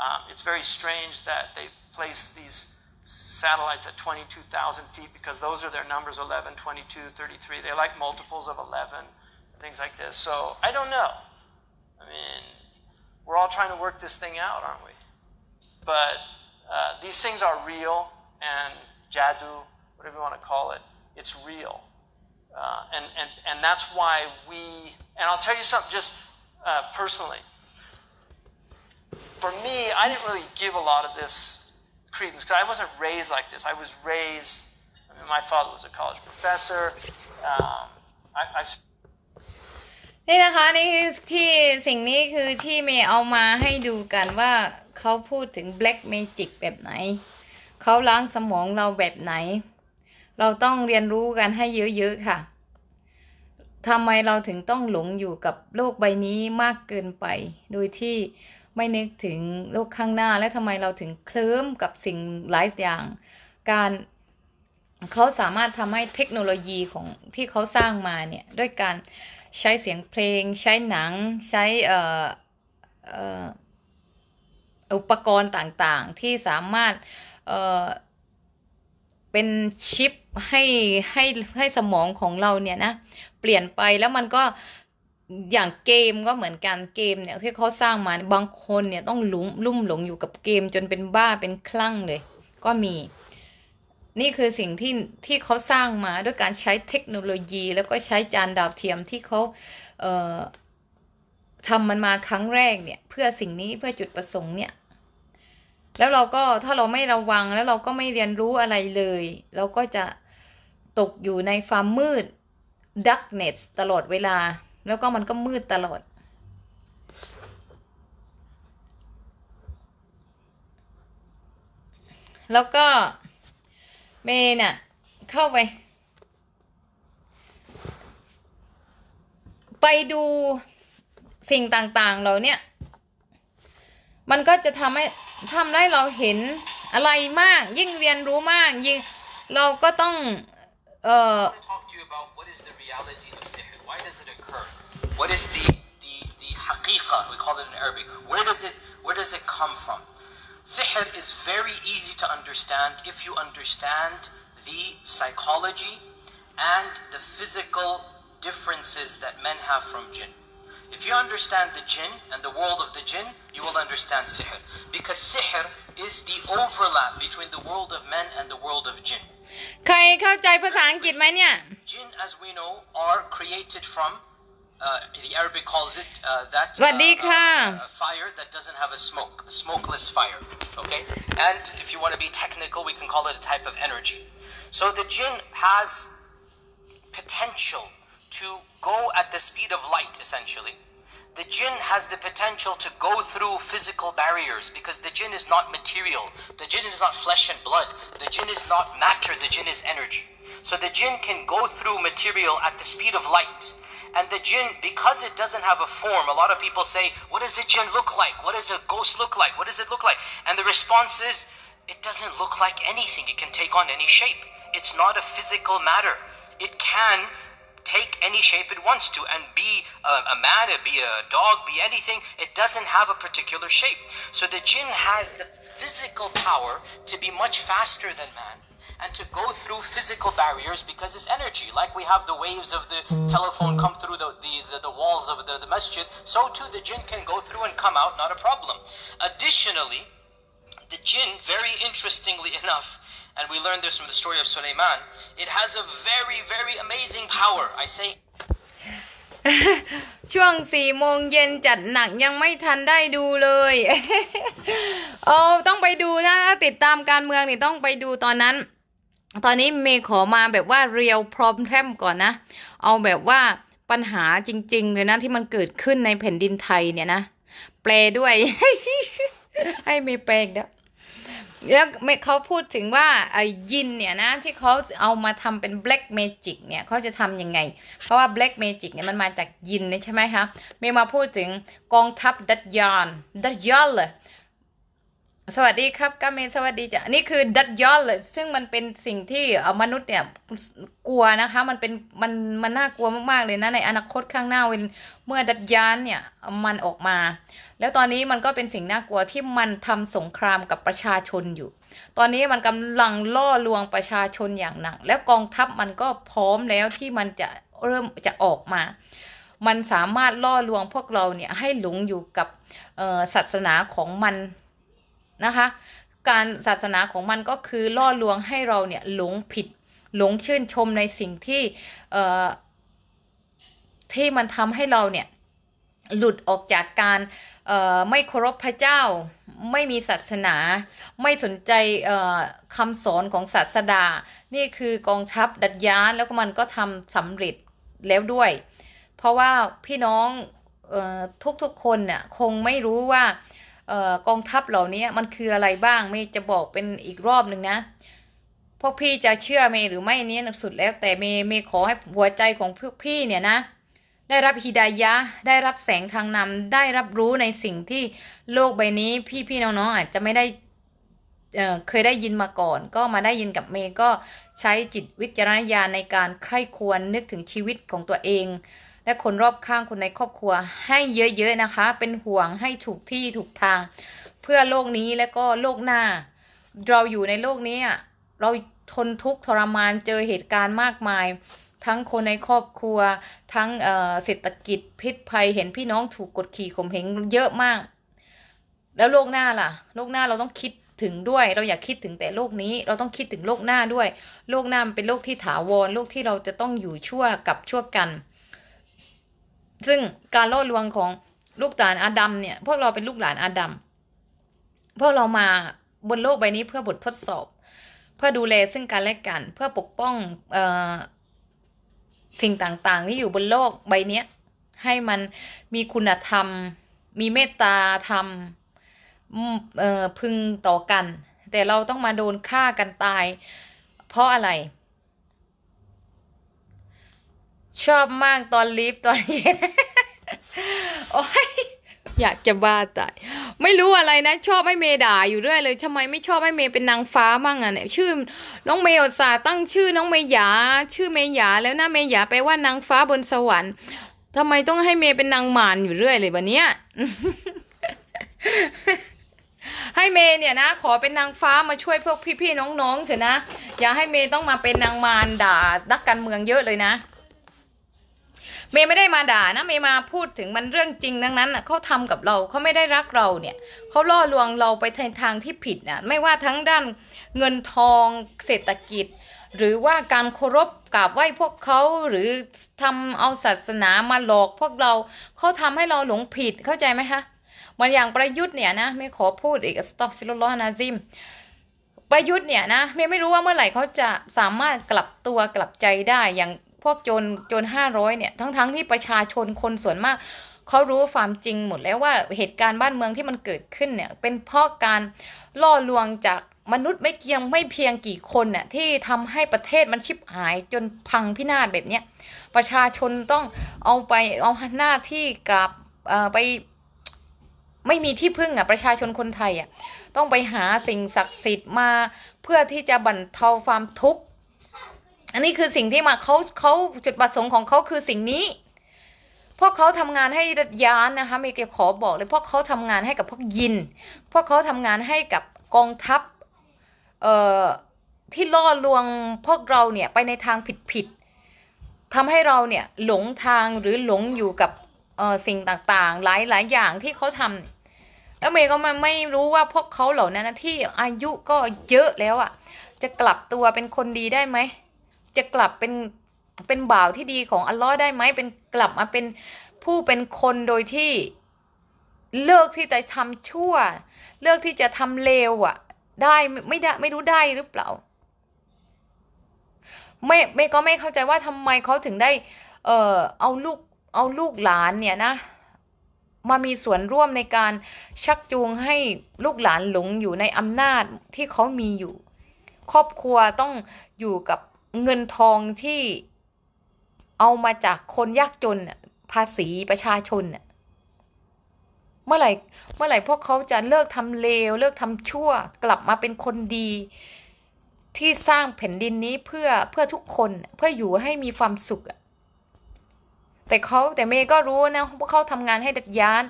Um, it's very strange that they place these satellites at 22,000 feet because those are their numbers 11, 22, 33. They like multiples of 11, things like this. So I don't know. I mean, we're all trying to work this thing out, aren't we? But uh, these things are real, and jadoo, whatever you want to call it, it's real. Uh, and, and, and that's why we, and I'll tell you something just uh, personally. for me, I didn't really give a lot of this credence because I wasn't raised like this. I was raised, I mean, my father was a college professor. Um, I, I นี่นะคะนี่คือที่สิ่งนี้คือที่เมย์เอามาให้ดูกันว่าเขาพูดถึง black magic แบบไหนเขาล้างสมองเราแบบไหน เราต้องเรียนรู้กันให้เยอะๆค่ะทำไมเราถึงต้องหลงอยู่กับโลกใบนี้มากเกินไปโดยที่ไม่นึกถึงโลกข้างหน้าและทำไมเราถึงเคลิ้มกับสิ่งหลายอย่าง การเขาสามารถทำให้เทคโนโลยีของที่เขาสร้างมาเนี่ยด้วยการใช้เสียงเพลงใช้หนังใช้อุปกรณ์ต่างๆที่สามารถเป็นชิปให้ให้ให้สมองของเราเนี่ยนะเปลี่ยนไปแล้วมันก็อย่างเกมก็เหมือนกันเกมเนี่ยที่เขาสร้างมาบางคนเนี่ยต้องลุ่มลุ่มหลงอยู่กับเกมจนเป็นบ้าเป็นคลั่งเลยก็มี นี่คือสิ่งที่ที่เขาสร้างมา ด้วยการใช้เทคโนโลยีแล้วก็ใช้จานดาวเทียมที่เขาเทำมันมาครั้งแรกเนี่ยเพื่อสิ่งนี้เพื่อจุดประสงค์เนี่ยแล้วเราก็ถ้าเราไม่ระวังแล้วเราก็ไม่เรียนรู้อะไรเลย เราก็จะตกอยู่ในความมืด darkness ตลอดเวลาแล้วก็มันก็มืดตลอด แล้วก็เมย์เนี่ยเข้าไป ไปดูสิ่งต่างๆเราเนี่ยมันก็จะทำให้ทำให้เราเห็นอะไรมากยิ่งเรียนรู้มากยิ่งเราก็ต้อง Uh, want to talk to you about what is the reality of sihr. Why does it occur? What is the the the haqiqah? We call it in Arabic. Where does it where does it come from? Sihr is very easy to understand if you understand the psychology and the physical differences that men have from jinn. If you understand the jinn and the world of the jinn, you will understand sihr. Because sihr is the overlap between the world of men and the world of jinn. เคยเข้าใจภาษาอังกฤษไหมเนี่ย as we know are created from Uh, the Arabic calls it uh, that uh, a uh, fire that doesn't have a smoke, a smokeless fire. Okay? And if you want to be technical, we can call it a type of energy. So the jinn has potential to go at the speed of light, essentially the jinn has the potential to go through physical barriers because the jinn is not material. The jinn is not flesh and blood. The jinn is not matter. The jinn is energy. So the jinn can go through material at the speed of light. And the jinn, because it doesn't have a form, a lot of people say, What does a jinn look like? What does a ghost look like? What does it look like? And the response is, It doesn't look like anything. It can take on any shape. It's not a physical matter. It can take any shape it wants to and be a, a man, be a dog, be anything. It doesn't have a particular shape. So the jinn has the physical power to be much faster than man and to go through physical barriers because it's energy. Like we have the waves of the mm-hmm. telephone come through the, the, the, the walls of the, the masjid, so too the jinn can go through and come out, not a problem. Additionally, the jinn, very interestingly enough, and we learned this from the story of s u l e i m a n it has a very, very amazing power. I say. ช่วงสี่โมงเย็นจัดหนักยังไม่ทันได้ดูเลยเอ้ต้องไปดูนะถ้าติดตามการเมืองนี่ต้องไปดูตอนนั้น ตอนนี้เมย์ขอมาแบบว่าเรียวพร้อมแทมก่อนนะ เอาแบบว่าปัญหาจริงๆเลยนะที่มันเกิดขึ้นในแผ่นดินไทยเนี่ยนะ แปลด้วยให้เมย์แปลอีกเด้อแล้วเขาพูดถึงว่าไอ้ยินเนี่ยนะ ที่เขาเอามาทำเป็นแบล็กเมจิกเนี่ยเขาจะทํำยังไง เพราะว่าแบล็กเมจิกเนี่ย มันมาจากยินใช่ไหมคะเมย์มาพูดถึงกองทัพดัตยอนดัตยอนเลยสวัสดีครับกาเมนสวัสดีจ้ะนี่คือดัตยอลเลย ซึ่งมันเป็นสิ่งที่มนุษย์เนี่ยกลัวนะคะมันเป็นมันมันน่ากลัวมากๆเลยนะในอนาคตข้างหน้าเมื่อดัตยานเนี่ยมันออกมา แล้วตอนนี้มันก็เป็นสิ่งน่ากลัวที่มันทำสงครามกับประชาชนอยู่ ตอนนี้มันกำลังล่อลวงประชาชนอย่างหนัก แล้วกองทัพมันก็พร้อมแล้วที่มันจะเริ่มจะออกมา มันสามารถล่อลวงพวกเราเนี่ยให้หลงอยู่กับศาสนาของมันนะคะการศาสนาของมันก็คือล่อลวงให้เราเนี่ยหลงผิดหลงชื่นชมในสิ่งที่ที่มันทำให้เราเนี่ยหลุดออกจากการไม่เคารพพระเจ้า ไม่มีศาสนา ไม่สนใจคำสอนของศาสดา นี่คือกองทัพดัดยานแล้วก็มันก็ทำสำเร็จแล้วด้วย เพราะว่าพี่น้องทุกๆคนเนี่ยคงไม่รู้ว่าอกองทัพเหล่านี้มันคืออะไรบ้าง เมย์จะบอกเป็นอีกรอบหนึ่งนะพวกพี่จะเชื่อเมย์หรือไม่นี้สุดแล้ว แต่เมย์เมย์ขอให้หัวใจของพวกพี่เนี่ยนะ ได้รับฮิดายะได้รับแสงทางนำได้รับรู้ในสิ่งที่โลกใบนี้พี่พี่น้องๆอาจจะไม่ได้เคยได้ยินมาก่อน ก็มาได้ยินกับเมย์ก็ใช้จิตวิจารณญาณในการใคร่ควรนึกถึงชีวิตของตัวเองและคนรอบข้างคนในครอบครัว ให้เยอะๆนะคะ เป็นห่วงให้ถูกที่ถูกทาง เพื่อโลกนี้และก็โลกหน้า เราอยู่ในโลกนี้เราทนทุกข์ทรมานเจอเหตุการณ์มากมาย ทั้งคนในครอบครัว ทั้งเศรษฐกิจพิษภัย เห็นพี่น้องถูก กดขี่ข่มเหงเยอะมาก แล้วโลกหน้าล่ะ โลกหน้าเราต้องคิดถึงด้วย เราอยากคิดถึงแต่โลกนี้ เราต้องคิดถึงโลกหน้าด้วย โลกหน้าเป็นโลกที่ถาวรโลกที่เราจะต้องอยู่ชั่วกับชั่วกันซึ่งการล่อลวงของลูกหลานอาดัมเนี่ยพวกเราเป็นลูกหลานอาดัมพวกเรามาบนโลกใบนี้เพื่อบททดสอบ เพื่อดูแลซึ่งกันและกันเพื่อปกป้องอสิ่งต่างๆ ที่อยู่บนโลกใบนี้ให้มันมีคุณธรรมมีเมตตาธรรมพึงต่อกันแต่เราต้องมาโดนฆ่ากันตายเพราะอะไรชอบมากตอนลิฟต์ตอนเย็น โอ้ยอยากจะบ้าตาย ไม่รู้อะไรนะชอบให้เมด่าอยู่เรื่อยเลย ทำไมไม่ชอบให้เมเป็นนางฟ้า มั่งอ่ะเนี่ยชื่อ น้องเมย์สาตั้งชื่อน้องเมย์หยาชื่อเมย์หยาแล้วนะ เมย์หยาแปลว่านางฟ้าบนสวรรค์ทำไมต้องให้เมย์เป็นนางมารอยู่เรื่อย เลยวันเนี้ย ให้เมย์เนี่ยนะขอเป็นนางฟ้ามาช่วยพวกพี่ๆน้องๆเถอะนะ อย่าให้เมย์ต้องมาเป็นนางมารด่านักการเมืองเยอะเลยนะเมย์ไม่ได้มาด่านะเมย์มาพูดถึงมันเรื่องจริงทั้งนั้นะเขาทำกับเราเขาไม่ได้รักเราเนี่ย เขาล่อลวงเราไปในทางที่ผิดนะไม่ว่าทั้งด้านเงินทองเศรษฐกิจ หรือว่าการเคารพกราบไหว้พวกเขาหรือทำเอาศาสนามาหลอกพวกเราเขาทำให้เราหลงผิดเข้าใจไหมคะมันอย่างประยุทธ์เนี่ยนะไม่ขอพูดอีกสต็อกฟิโลโลนาซิม ประยุทธ์เนี่ยนะเมย์ไม่รู้ว่าเมื่อไหร่เขาจะสามารถกลับตัวกลับใจได้อย่างพวกโจรโจรห้าร้อยเนี่ย ทั้งๆทที่ ประชาชนคนส่วนมากเขารู้ความจริงหมดแล้วว่าเหตุการณ์บ้านเมืองที่มันเกิดขึ้น เนี่ย เป็น เพราะการล่อลวงจากมนุษย์ไม่เกียงไม่เพียงกี่คนน่ยที่ทำให้ประเทศมันชิบหายจนพังพินาศแบบ เนี้ย ประชาชนต้องเอาไปเอาหน้าที่กลับไปไม่มีที่พึ่งอ่ะประชาชนคนไทยอ่ะต้องไปหาสิ่งศักดิ์สิทธิ์มาเพื่อที่จะบรรเทาความทุกข์อันนี้คือสิ่งที่มาเขาเขาจุดประสงค์ของเขาคือสิ่งนี้ พวกเขาทำงานให้ัยานนะคะเมเกขอบอกเลยพวกเขาทำงานให้กับพวกยิน พวกเขาทำงานให้กับกองทัพเอ่อที่ล่อลวง พวกเราเนี่ยไปในทางผิดผิดทำให้เราเนี่ยหลงทางหรือหลงอยู่กับสิ่งต่างๆ หลายๆอย่างที่เขาทำแล้วเมย์ก็ไม่รู้ว่าพวกเขาเหล่านั้นที่อายุก็เยอะแล้วอะ่ะ จะกลับตัวเป็นคนดีได้ไหมจะกลับเป็นเป็นบ่าวที่ดีของอัลลอฮ์ได้ไหมเป็นกลับมาเป็นผู้เป็นคนโดยที่เลิกที่จะทำชั่ว เลิกที่จะทำเลวอะ่ะ ได้ไม่ได้ ไม่รู้ได้หรือเปล่าไม่ไม่ก็ไม่เข้าใจว่าทำไมเขาถึงได้ เออเอาลูก เอาลูกหลาน เนี่ยนะ มามีส่วนร่วมในการชักจูงให้ลูกหลานหลงอยู่ในอำนาจที่เขามีอยู่ ครอบครัวต้องอยู่กับเงินทองที่เอามาจากคนยากจนภาษีประชาชน เมื่อไหร่เมื่อไหร่พวกเขาจะเลิกทำเลวเลิกทำชั่วกลับมาเป็นคนดี ที่สร้างแผ่นดินนี้เพื่อเพื่อทุกคนเพื่ออยู่ให้มีความสุข แต่เขาแต่เมย์ก็รู้นะพวกเขาทำงานให้ดัดยาน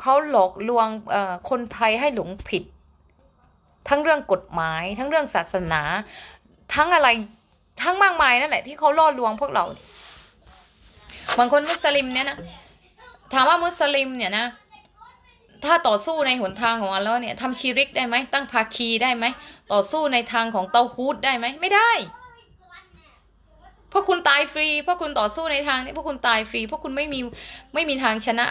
เขาหลอกลวงคนไทยให้หลงผิด ทั้งเรื่องกฎหมายทั้งเรื่องศาสนาทั้งอะไรทั้งมากมาย นั่นแหละที่เขาล่อลวงพวกเราบางคนมุสลิมเนี่ยนะถามว่ามุสลิม เนี่ยนะถ้าต่อสู้ในหนทางของอัลลอฮ์เนี่ยทำชีริกได้ไหมตั้งภาคีได้ไหม ต่อสู้ในทางของเตาฮูดได้ไหม ไม่ได้ เพราะคุณตายฟรี เพราะคุณต่อสู้ในทางนี้พราะคุณตายฟรีเพราะคุณไม่มีไม่มีทางชนะ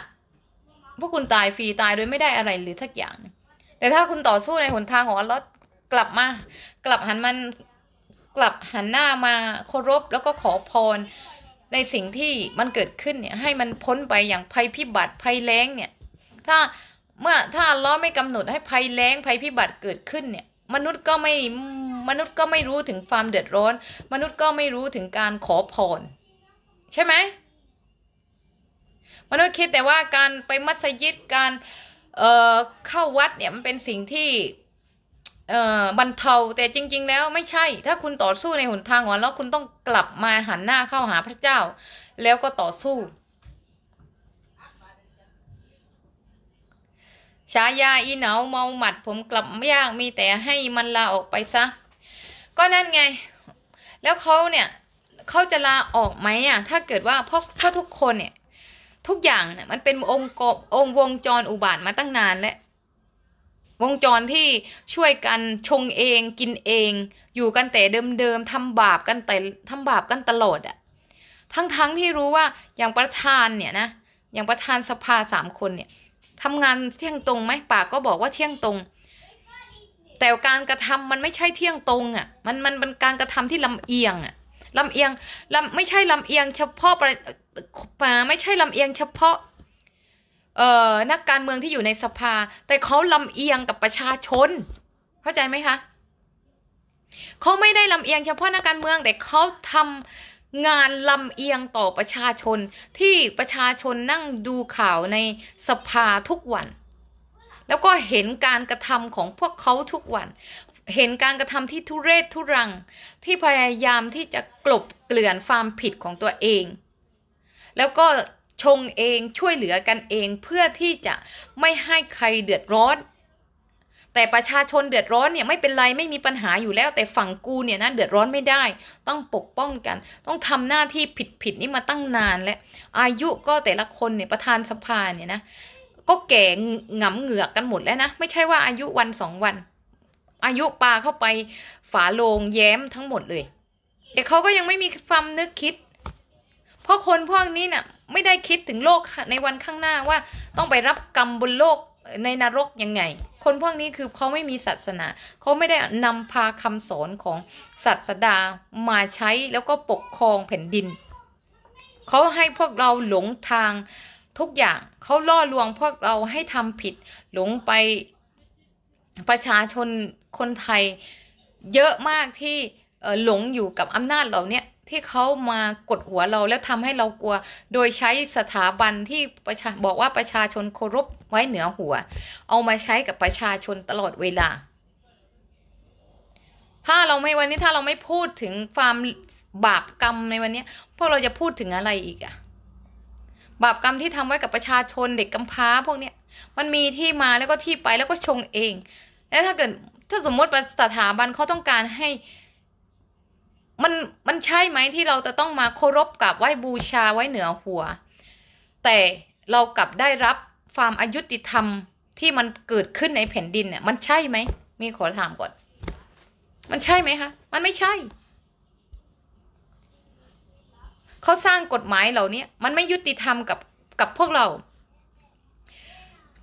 พราะคุณตายฟรีตายโดยไม่ได้อะไรหรือสักอย่าง แต่ถ้าคุณต่อสู้ในหนทางของอัลลอฮ์กลับมากลับหันมันกลับหันหน้ามาเคารพแล้วก็ขอพรในสิ่งที่มันเกิดขึ้นเนี่ยให้มันพ้นไปอย่างภัยพิบัติภัยแล้งเนี่ยถ้าเมื่อถ้าล้อไม่กำหนดให้ภัยแล้งภัยพิบัติเกิดขึ้นเนี่ย มนุษย์ก็ไม่มนุษย์ก็ไม่รู้ถึงความเดือดร้อนมนุษย์ก็ไม่รู้ถึงการขอพรใช่ไหม มนุษย์คิดแต่ว่าการไปมัสยิดการเเข้าวัดเนี่ยมันเป็นสิ่งที่บรรเทาแต่จริงๆ แล้วไม่ใช่ ถ้าคุณต่อสู้ในหนทางของแล้วคุณต้องกลับมาหันหน้าเข้าหาพระเจ้า แล้วก็ต่อสู้ฉายาอีเหนาเมาหมัด ผมกลับยากมีแต่ให้มันลาออกไปซะ ก็นั่นไง แล้วเขาเนี่ยเขาจะลาออกไหมอ่ะถ้าเกิดว่าเพราะเพราะทุกคนเนี่ยทุกอย่างเนี่ยมันเป็นองค์กองค์วงจรอุบาทมาตั้งนานแล้ววงจรที่ช่วยกันชงเองกินเองอยู่กันแต่เดิมๆทำบาปกันแต่ทำบาปกันตลอดอะทั้งๆทที่รู้ว่าอย่างประธานเนี่ยนะอย่างประธานสภาสามคนเนี่ยทำงานเที่ยงตรงไหมปากก็บอกว่าเที่ยงตรง แต่การกระทำมันไม่ใช่เที่ยงตรงอะ่ะมันมันเป็นการกระทำที่ลำเอียงอะ่ะลำเอียงลำไม่ใช่ลำเอียงเฉพาะไม่ใช่ลำเอียงเฉพาะเอ่อนักการเมืองที่อยู่ในสภาแต่เขาลำเอียงกับประชาชน เข้าใจไหมคะเขาไม่ได้ลำเอียงเฉพาะนักการเมืองแต่เขาทำงานลำเอียงต่อประชาชนที่ประชาชนนั่งดูข่าวในสภาทุกวัน แล้วก็เห็นการกระทำของพวกเขาทุกวัน เห็นการกระทำที่ทุเรศทุรังที่พยายามที่จะกลบเกลื่อนความผิดของตัวเอง แล้วก็ชงเองช่วยเหลือกันเองเพื่อที่จะไม่ให้ใครเดือดร้อน แต่ประชาชนเดือดร้อนเนี่ยไม่เป็นไรไม่มีปัญหาอยู่แล้วแต่ฝั่งกูเนี่ยนะเดือดร้อนไม่ได้ ต้องปกป้องกัน ต้องทำหน้าที่ผิดผิดนี่มาตั้งนานและอายุก็แต่ละคนเนี่ยประธานสภาเนี่ยนะ ก็แก่งำเหงือกกันหมดแล้วนะ ไม่ใช่ว่าอายุวันสองวัน อายุปลาเข้าไปฝาโลงแย้มทั้งหมดเลยแต่เขาก็ยังไม่มีความนึกคิดเพราะคนพวกนี้น่ะไม่ได้คิดถึงโลก ในวันข้างหน้าว่าต้องไปรับกรรมบนโลกในนรกยังไง คนพวกนี้คือเขาไม่มีศาสนาเขาไม่ได้นำพาคำสอนของศาสดา มาใช้แล้วก็ปกครองแผ่นดิน เขาให้พวกเราหลงทางทุกอย่าง เขาล่อลวงพวกเราให้ทำผิดหลงไปประชาชนคนไทยเยอะมากที่หลงอยู่กับอำนาจเหล่านี้ที่เขามากดหัวเราแล้วทำให้เรากลัวโดยใช้สถาบันที่ประชาบอกว่าประชาชนเคารพไว้เหนือหัว เอามาใช้กับประชาชนตลอดเวลา ถ้าเราไม่วันนี้ถ้าเราไม่พูดถึงความบาปกรรมในวันนี้พวกเราจะพูดถึงอะไรอีกอะบาปกรรมที่ทำไว้กับประชาชนเด็กกำพร้าพวกนี้มันมีที่มาแล้วก็ที่ไปแล้วก็ชงเองแล้วถ้าเกิดถ้าสมมติสถาบันเขาต้องการให้มันมันใช่ไหมที่เราจะต้องมาเคารพกับไหว้บูชาไว้เหนือหัว แต่เรากลับได้รับความอายุติธรรมที่มันเกิดขึ้นในแผ่นดินเนี่ย มันใช่ไหมมีขอถามก่อนมันใช่ไหมคะมันไม่ใช่ เขาสร้างกฎหมายเหล่านี้มันไม่ยุติธรรมกับกับพวกเรา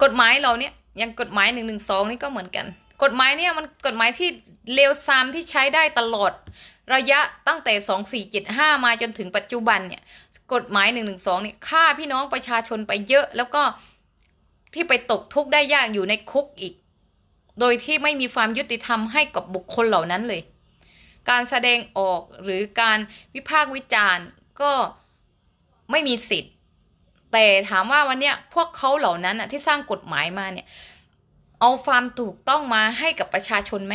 กฎหมายเราเนี่ยอย่างกฎหมายหนึ่งหนึ่งสองนี่ก็เหมือนกัน กฎหมายเนี่ยมันกฎหมายที่เลวซามที่ใช้ได้ตลอดระยะตั้งแต่ 2475 มาจนถึงปัจจุบันเนี่ยกฎหมาย 112เนี่ยฆ่าพี่น้องประชาชนไปเยอะ แล้วก็ที่ไปตกทุกข์ได้ยากอยู่ในคุกอีก โดยที่ไม่มีความยุติธรรมให้กับบุคคลเหล่านั้นเลย การแสดงออกหรือการวิพากษ์วิจารณ์ก็ไม่มีสิทธิ์ แต่ถามว่าวันเนี้ยพวกเขาเหล่านั้นที่สร้างกฎหมายมาเนี่ย เอาความถูกต้องมาให้กับประชาชนไหม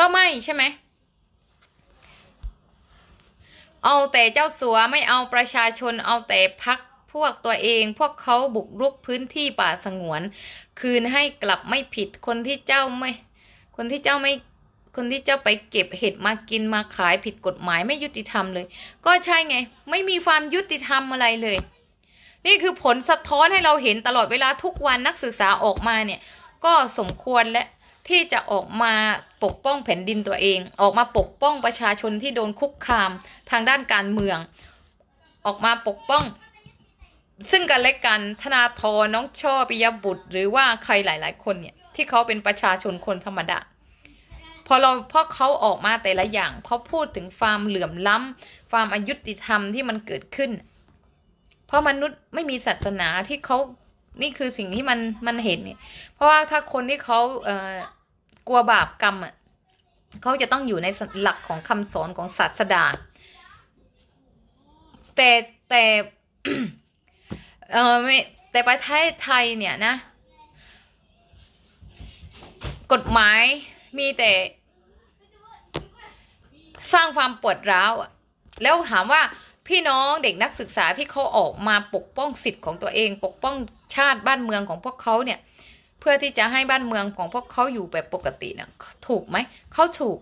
ก็ไม่ใช่ไหม เอาแต่เจ้าสัวไม่เอาประชาชนเอาแต่พักพวกตัวเองพวกเขาบุกรุกพื้นที่ป่าสงวนคืนให้กลับไม่ผิดคนที่เจ้าไม่ คนที่เจ้าไม่คนที่เจ้าไปเก็บเห็ดมากินมาขายผิดกฎหมายไม่ยุติธรรมเลย ก็ใช่ไงไม่มีความยุติธรรมอะไรเลย นี่คือผลสะท้อนให้เราเห็นตลอดเวลาทุกวันนักศึกษาออกมาเนี่ยก็สมควรและที่จะออกมาปกป้องแผ่นดินตัวเองออกมาปกป้องประชาชนที่โดนคุกคามทางด้านการเมืองออกมาปกป้องซึ่งกันและกันธนาธรน้องช่อปิยบุตร หรือว่าใครหลายๆคนเนี่ยที่เขาเป็นประชาชนคนธรรมดาพอเราพอเขาออกมาแต่ละอย่างเขาพูดถึงความเหลื่อมล้ำความอายุติธรรมที่มันเกิดขึ้น เพราะมนุษย์ไม่มีศาสนาที่เขานี่คือสิ่งที่มันมันเห็นเนี่ยเพราะว่าถ้าคนที่เขาเอ่อลัวบาปกรรม อ่ะ เขาจะต้องอยู่ในหลักของคำสอนของศาสดาแต่แต่ เออไม่ แต่ประเทศไทยเนี่ยนะ กฎหมายมีแต่สร้างความปวดร้าว แล้วถามว่าพี่น้องเด็กนักศึกษาที่เขาออกมาปกป้องสิทธิ์ของตัวเองปกป้องชาติบ้านเมืองของพวกเขาเนี่ยเพื่อที่จะให้บ้านเมืองของพวกเขาอยู่แบบปกตินะถูกไหม เขาถูก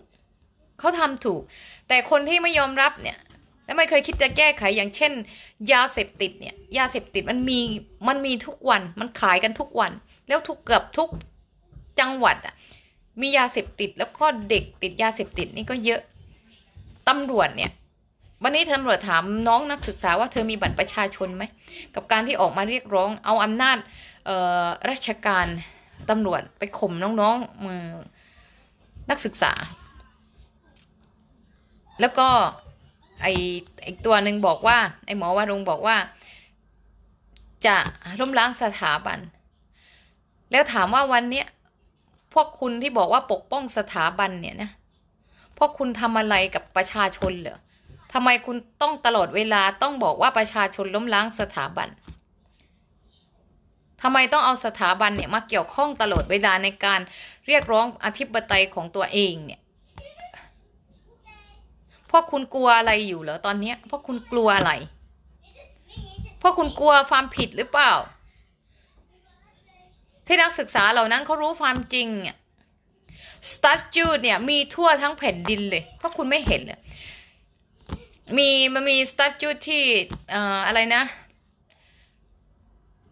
เขาทำถูก แต่คนที่ไม่ยอมรับเนี่ย และไม่เคยคิดจะแก้ไข อย่างเช่น ยาเสพติดเนี่ยยาเสพติดมันมีมันมีทุกวัน มันขายกันทุกวัน แล้วทุกเกือบทุกจังหวัดอ่ะมียาเสพติดแล้วก็เด็กติดยาเสพติด นี่ก็เยอะตำรวจเนี่ยวันนี้ตำรวจถามน้องนักศึกษาว่าเธอมีบัตรประชาชนไหม กับการที่ออกมาเรียกร้องเอาอำนาจราชการตำรวจไปข่มน้องน้ออนักศึกษา แล้วก็ไอไอตัวหนึ่งบอกว่า ไอหมอวารงบอกว่า จะล้มล้างสถาบัน แล้วถามว่าวันนี้พวกคุณที่บอกว่าปกป้องสถาบันเนี่ยนะพวกคุณทำอะไรกับประชาชนเหรอทำไมคุณต้องตลอดเวลาต้องบอกว่าประชาชนล้มล้างสถาบัน ทำไมต้องเอาสถาบันเนี่ย มาเกี่ยวข้องตลอดเวลาในการเรียกร้องอธิปไตยของตัวเองเนี่ยพวกคุณกลัวอะไรอยู่เหรอตอนนี้พวกคุณกลัวอะไรพวกคุณกลัวความผิดหรือเปล่า ที่นักศึกษาเหล่านั้นเขารู้ความจริงอ่ะสตัตจูดเนี่ยมีทั่วทั้งแผ่นดินเลยพวกคุณไม่เห็นเลยมีมันมีสตัดจุดที่ เอ่อ อะไรนะ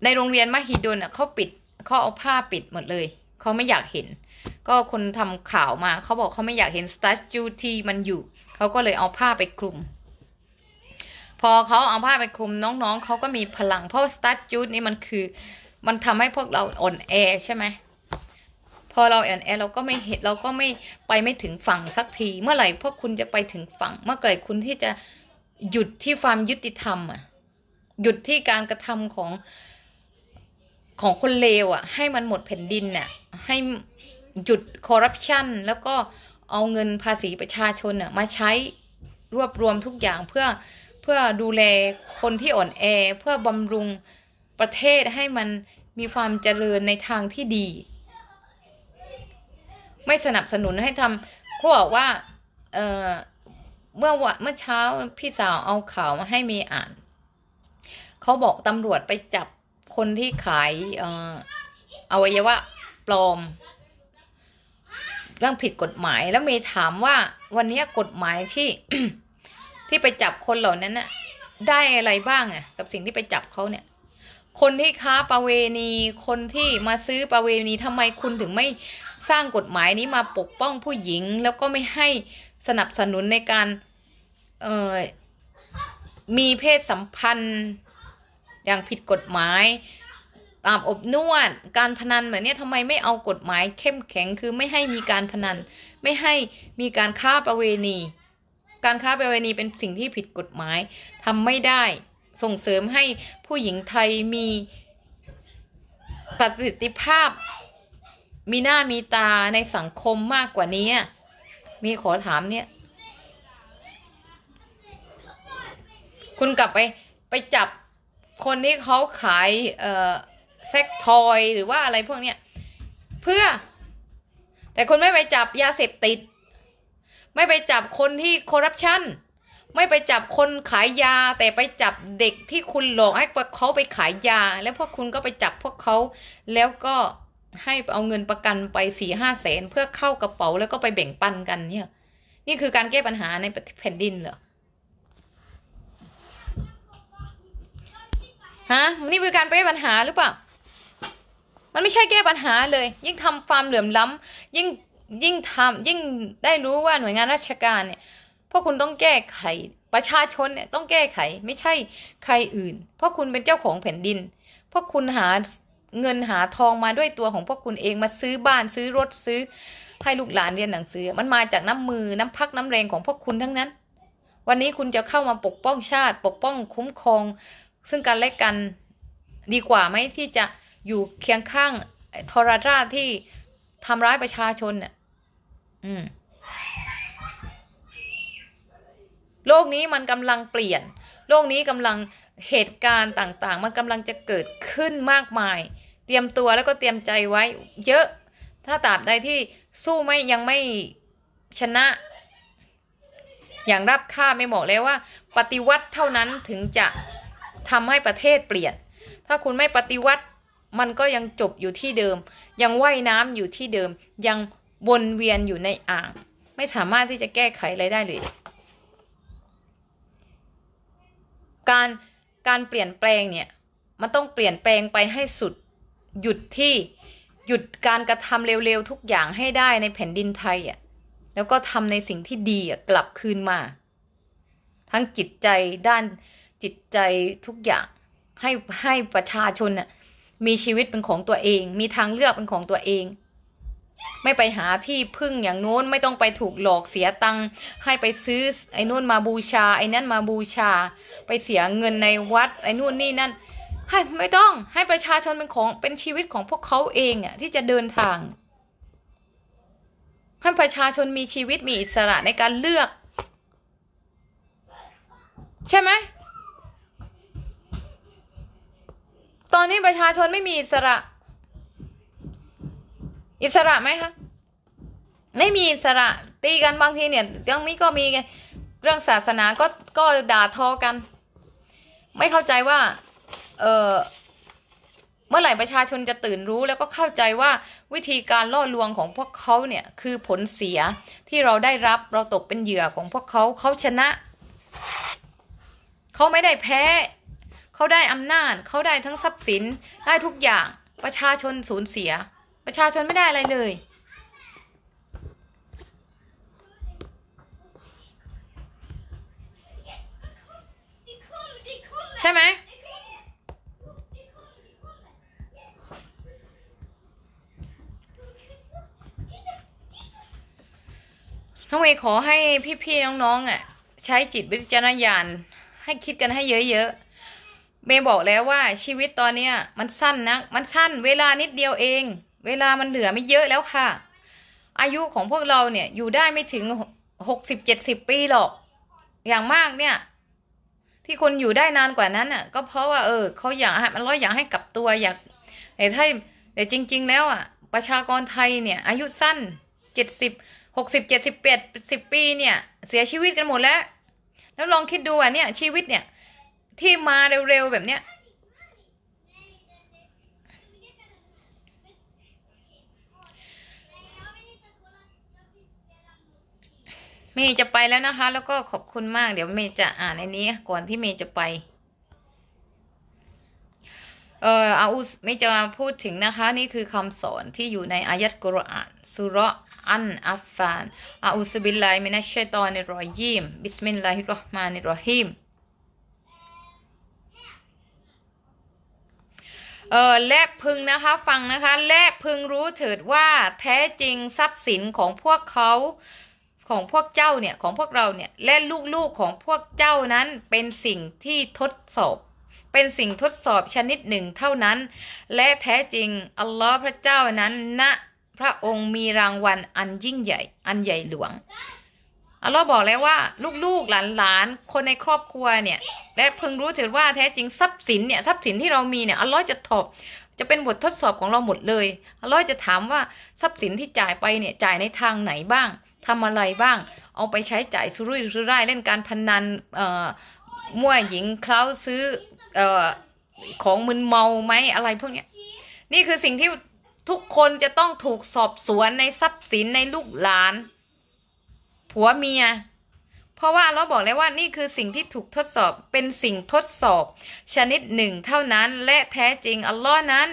ในโรงเรียนมหิดลเขาปิดเขาเอาผ้าปิดหมดเลย เขาไม่อยากเห็น ก็คนทำข่าวมาเขาบอกเขาไม่อยากเห็นสตัดจุดที่มันอยู่เขาก็เลยเอาผ้าไป คลุม พอเขาเอาผ้าไป คลุมน้องๆ เขาก็มีพลังเพราะสตัดจุดนี่มันคือมันทำให้พวกเราอ่อนแอใช่ไหมพอเราแอนแอเราก็ไม่เห็นเราก็ไม่ไปไม่ถึงฝั่งสักที เมื่อไหร่พวกคุณจะไปถึงฝั่ง เมื่อไหร่คุณที่จะหยุดที่ความยุติธรรมอ่ะหยุดที่การกระทำของของคนเลวอ่ะให้มันหมดแผ่นดินเนี่ยให้หยุดคอร์รัปชันแล้วก็เอาเงินภาษีประชาชนอ่ะมาใช้รวบรวมทุกอย่างเพื่อเพื่อดูแลคนที่อ่อนแอ เพื่อบำรุงประเทศให้มันมีความเจริญในทางที่ดีไม่สนับสนุนให้ทำเขาบอกว่า เออเมื่อวันเมื่อเช้าพี่สาวเอาข่าวมาให้เมยอ่านเขาบอกตำรวจไปจับคนที่ขายเอ่ออวัยวะปลอมเรื่องผิดกฎหมาย แล้วเมยถามว่า วันนี้กฎหมายที่ ที่ไปจับคนเหล่านั้นน่ะได้อะไรบ้างอ่ะ กับสิ่งที่ไปจับเขาเนี่ย คนที่ค้าประเวณีคนที่มาซื้อประเวณีทำไมคุณถึงไม่สร้างกฎหมายนี้มาปกป้องผู้หญิงแล้วก็ไม่ให้สนับสนุนในการมีเพศสัมพันธ์อย่างผิดกฎหมายอาบอบนวดการพนันแบบนี้ทำไมไม่เอากฎหมายเข้มแข็ง คือไม่ให้มีการพนันไม่ให้มีการค้าประเวณี การค้าประเวณีเป็นสิ่งที่ผิดกฎหมายทำไม่ได้ส่งเสริมให้ผู้หญิงไทยมีประสิทธิภาพมีหน้ามีตาในสังคมมากกว่านี้มีขอถามเนี่ย คุณกลับไป ไปจับคนที่เขาขาย เอ่อ เซ็กทอย หรือว่าอะไรพวกเนี้ย เพื่อ แต่คนไม่ไปจับยาเสพติด ไม่ไปจับคนที่คอร์รัปชันไม่ไปจับคนขายยา แต่ไปจับเด็กที่คุณหลอกให้เขาไปขายยา แล้วพวกคุณก็ไปจับพวกเขาแล้วก็ให้เอาเงินประกันไปสี่ห้าแสน เพื่อเข้ากระเป๋าแล้วก็ไปแบ่งปันกันเนี่ย นี่คือการแก้ปัญหาในแผ่นดินเหรอฮะ นี่คือการแก้ปัญหาหรือเปล่ามันไม่ใช่แก้ปัญหาเลย ยิ่งทำความเหลื่อมล้ำ ยิ่ง ยิ่งทำยิ่งได้รู้ว่าหน่วยงานราชการเนี่ยพวกคุณต้องแก้ไขประชาชนเนี่ยต้องแก้ไข ไม่ใช่ใครอื่น เพราะคุณเป็นเจ้าของแผ่นดิน เพราะคุณหาเงินหาทองมาด้วยตัวของพวกคุณเองมาซื้อบ้านซื้อรถซื้อให้ลูกหลานเรียนหนังสือ มันมาจากน้ำมือน้ำพักน้ำแรงของพวกคุณทั้งนั้นวันนี้คุณจะเข้ามาปกป้องชาติ ปกป้อง คุ้มครอง ซึ่งกันและกันดีกว่าไหมที่จะอยู่เคียงข้างทรราชที่ทำร้ายประชาชนน่ยอืมโลกนี้มันกำลังเปลี่ยน โลกนี้กำลังเหตุการณ์ต่าง ๆ มันกำลังจะเกิดขึ้นมากมายเตรียมตัวแล้วก็เตรียมใจไว้เยอะ ถ้าตราบใดที่สู้ไม่ยังไม่ชนะอย่างรับค่าไม่บอกแล้วว่า ปฏิวัติเท่านั้นถึงจะทำให้ประเทศเปลี่ยน ถ้าคุณไม่ปฏิวัติมันก็ยังจบอยู่ที่เดิม ยังว่ายน้ำอยู่ที่เดิม ยังวนเวียนอยู่ในอ่าง ไม่สามารถที่จะแก้ไขอะไรได้เลย การการเปลี่ยนแปลงเนี่ยมันต้องเปลี่ยนแปลงไปให้สุดหยุดที่หยุดการกระทำเร็วๆ ทุกอย่างให้ได้ในแผ่นดินไทยอ่ะแล้วก็ทำในสิ่งที่ดีอ่ะกลับคืนมา ทั้งจิตใจด้านจิตใจทุกอย่างให้ให้ประชาชนน่ะมีชีวิตเป็นของตัวเอง มีทางเลือกเป็นของตัวเอง ไม่ไปหาที่พึ่งอย่างโน้นไม่ต้องไปถูกหลอกเสียตังค์ให้ไปซื้อไอ้นู่นมาบูชา ไอ้นั่นมาบูชา ไปเสียเงินในวัด ไอ้นู่นนี่นั่นให้ไม่ต้อง ให้ประชาชนเป็นของเป็นชีวิตของพวกเขาเองอ่ะ ที่จะเดินทางให้ประชาชนมีชีวิตมีอิสระในการเลือก ใช่ไหม ตอนนี้ประชาชนไม่มีอิสระ อิสระไหมคะไม่มีอิสระ ตีกันบางทีเนี่ยเรื่องนี้ก็มีเรื่องศาสนาก็ก็ด่าทอกัน ไม่เข้าใจว่าเออเมื่อไหร่ประชาชนจะตื่นรู้แล้วก็เข้าใจว่าวิธีการล่อลวงของพวกเขาเนี่ยคือผลเสียที่เราได้รับเราตกเป็นเหยื่อของพวกเขาเขาชนะ เขาไม่ได้แพ้เขาได้อำนาจเขาได้ทั้งทรัพย์สินได้ทุกอย่างประชาชนสูญเสีย ประชาชนไม่ได้อะไรเลย ใช่ไหมน้องเมย์ขอให้พี่ๆน้องๆอ่ะ ใช้จิตวิจารณญาณ ให้คิดกันให้เยอะๆเมย์บอกแล้วว่า ชีวิตตอนเนี้ย มันสั้นนะมันสั้น เวลานิดเดียวเอง เวลามันเหลือไม่เยอะแล้วค่ะ อายุของพวกเราเนี่ย อยู่ได้ไม่ถึงหกสิบเจ็ดสิบปีหรอก อย่างมากเนี่ย ที่คนอยู่ได้นานกว่านั้นอ่ะ ก็เพราะว่าเออเขาอยากมันร้อยอยากให้กลับตัวอยากแต่ถ้าแต่จริง ๆ แล้วอ่ะ ประชากรไทยเนี่ย อายุสั้นเจ็ดสิบหกสิบเจ็ดสิบเป็ดสิบปีเนี่ย เสียชีวิตกันหมดแล้วแล้วลองคิดดูอ่ะเนี่ย ชีวิตเนี่ยที่มาเร็วๆแบบเนี้ยเมย์จะไปแล้วนะคะแล้วก็ขอบคุณมากเดี๋ยวเมย์จะอ่านในนี้ก่อนที่เมย์จะไป เอ่ออาอุสเมย์จะพูดถึงนะคะ นี่คือคำสอนที่อยู่ใน อายัดกุรอานสุระอันอัฟฟานอาอุสบิลไลมินัชชัยตอนนรอยิม บิสมิลลาฮิรราะห์มานิรรฮิมเออและพึงนะคะฟังนะคะและพึงรู้เถิดว่าแท้จริงทรัพย์สินของพวกเขาของพวกเจ้าเนี่ยของพวกเราเนี่ยและลูกๆของพวกเจ้านั้นเป็นสิ่งที่ทดสอบเป็นสิ่งทดสอบชนิดหนึ่งเท่านั้น และแท้จริงอัลลอฮ์พระเจ้านั้นณนะพระองค์มีรางวัลอันยิ่งใหญ่ อันใหญ่หลวงอัลลอฮ์บอกแล้วว่าลูกๆหลานๆคนในครอบครัวเนี่ยและเพิ่งรู้เถิดว่าแท้จริงทรัพย์สินเนี่ยทรัพย์สินที่เรามีเนี่ยอัลลอฮ์จะตอบจะเป็นบททดสอบของเราหมดเลยอัลลอฮ์จะถามว่าทรัพย์สินที่จ่ายไปเนี่ยจ่ายในทางไหนบ้าง ทำอะไรบ้างเอาไปใช้จ่ายสุรุ่ยสุร่ายเล่นการพนันเอ่อมั่วหญิงเคล้าซื้อเอ่อของมึนเมาไหมอะไรพวกเนี้ย นี่คือสิ่งที่ทุกคนจะต้องถูกสอบสวนในทรัพย์สินในลูกหลาน ผัวเมีย เพราะว่าเราบอกแล้วว่านี่คือสิ่งที่ถูกทดสอบเป็นสิ่งทดสอบ ชนิดหนึ่งเท่านั้นและแท้จริงอัลลอฮ์นั้น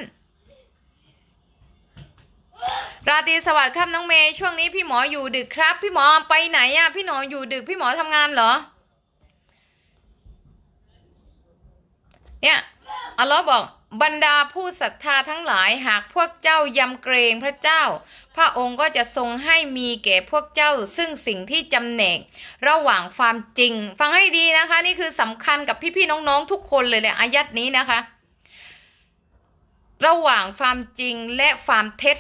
ราตรีสวัสดิ์ครับน้องเมย์ช่วงนี้พี่หมออยู่ดึกครับ พี่หมอไปไหนอะพี่หมออยู่ดึกพี่หมอทำงานเหรอ เนี่ยอัลลอฮ์บอกบรรดาผู้ศรัทธาทั้งหลายหากพวกเจ้ายำเกรงพระเจ้า พระองค์ก็จะทรงให้มีแก่พวกเจ้า ซึ่งสิ่งที่จำแนกระหว่างความจริง ฟังให้ดีนะคะ นี่คือสำคัญกับพี่ๆน้องๆทุกคนเลยเลยอายัดนี้นะคะ ระหว่างความจริงและความเท็จ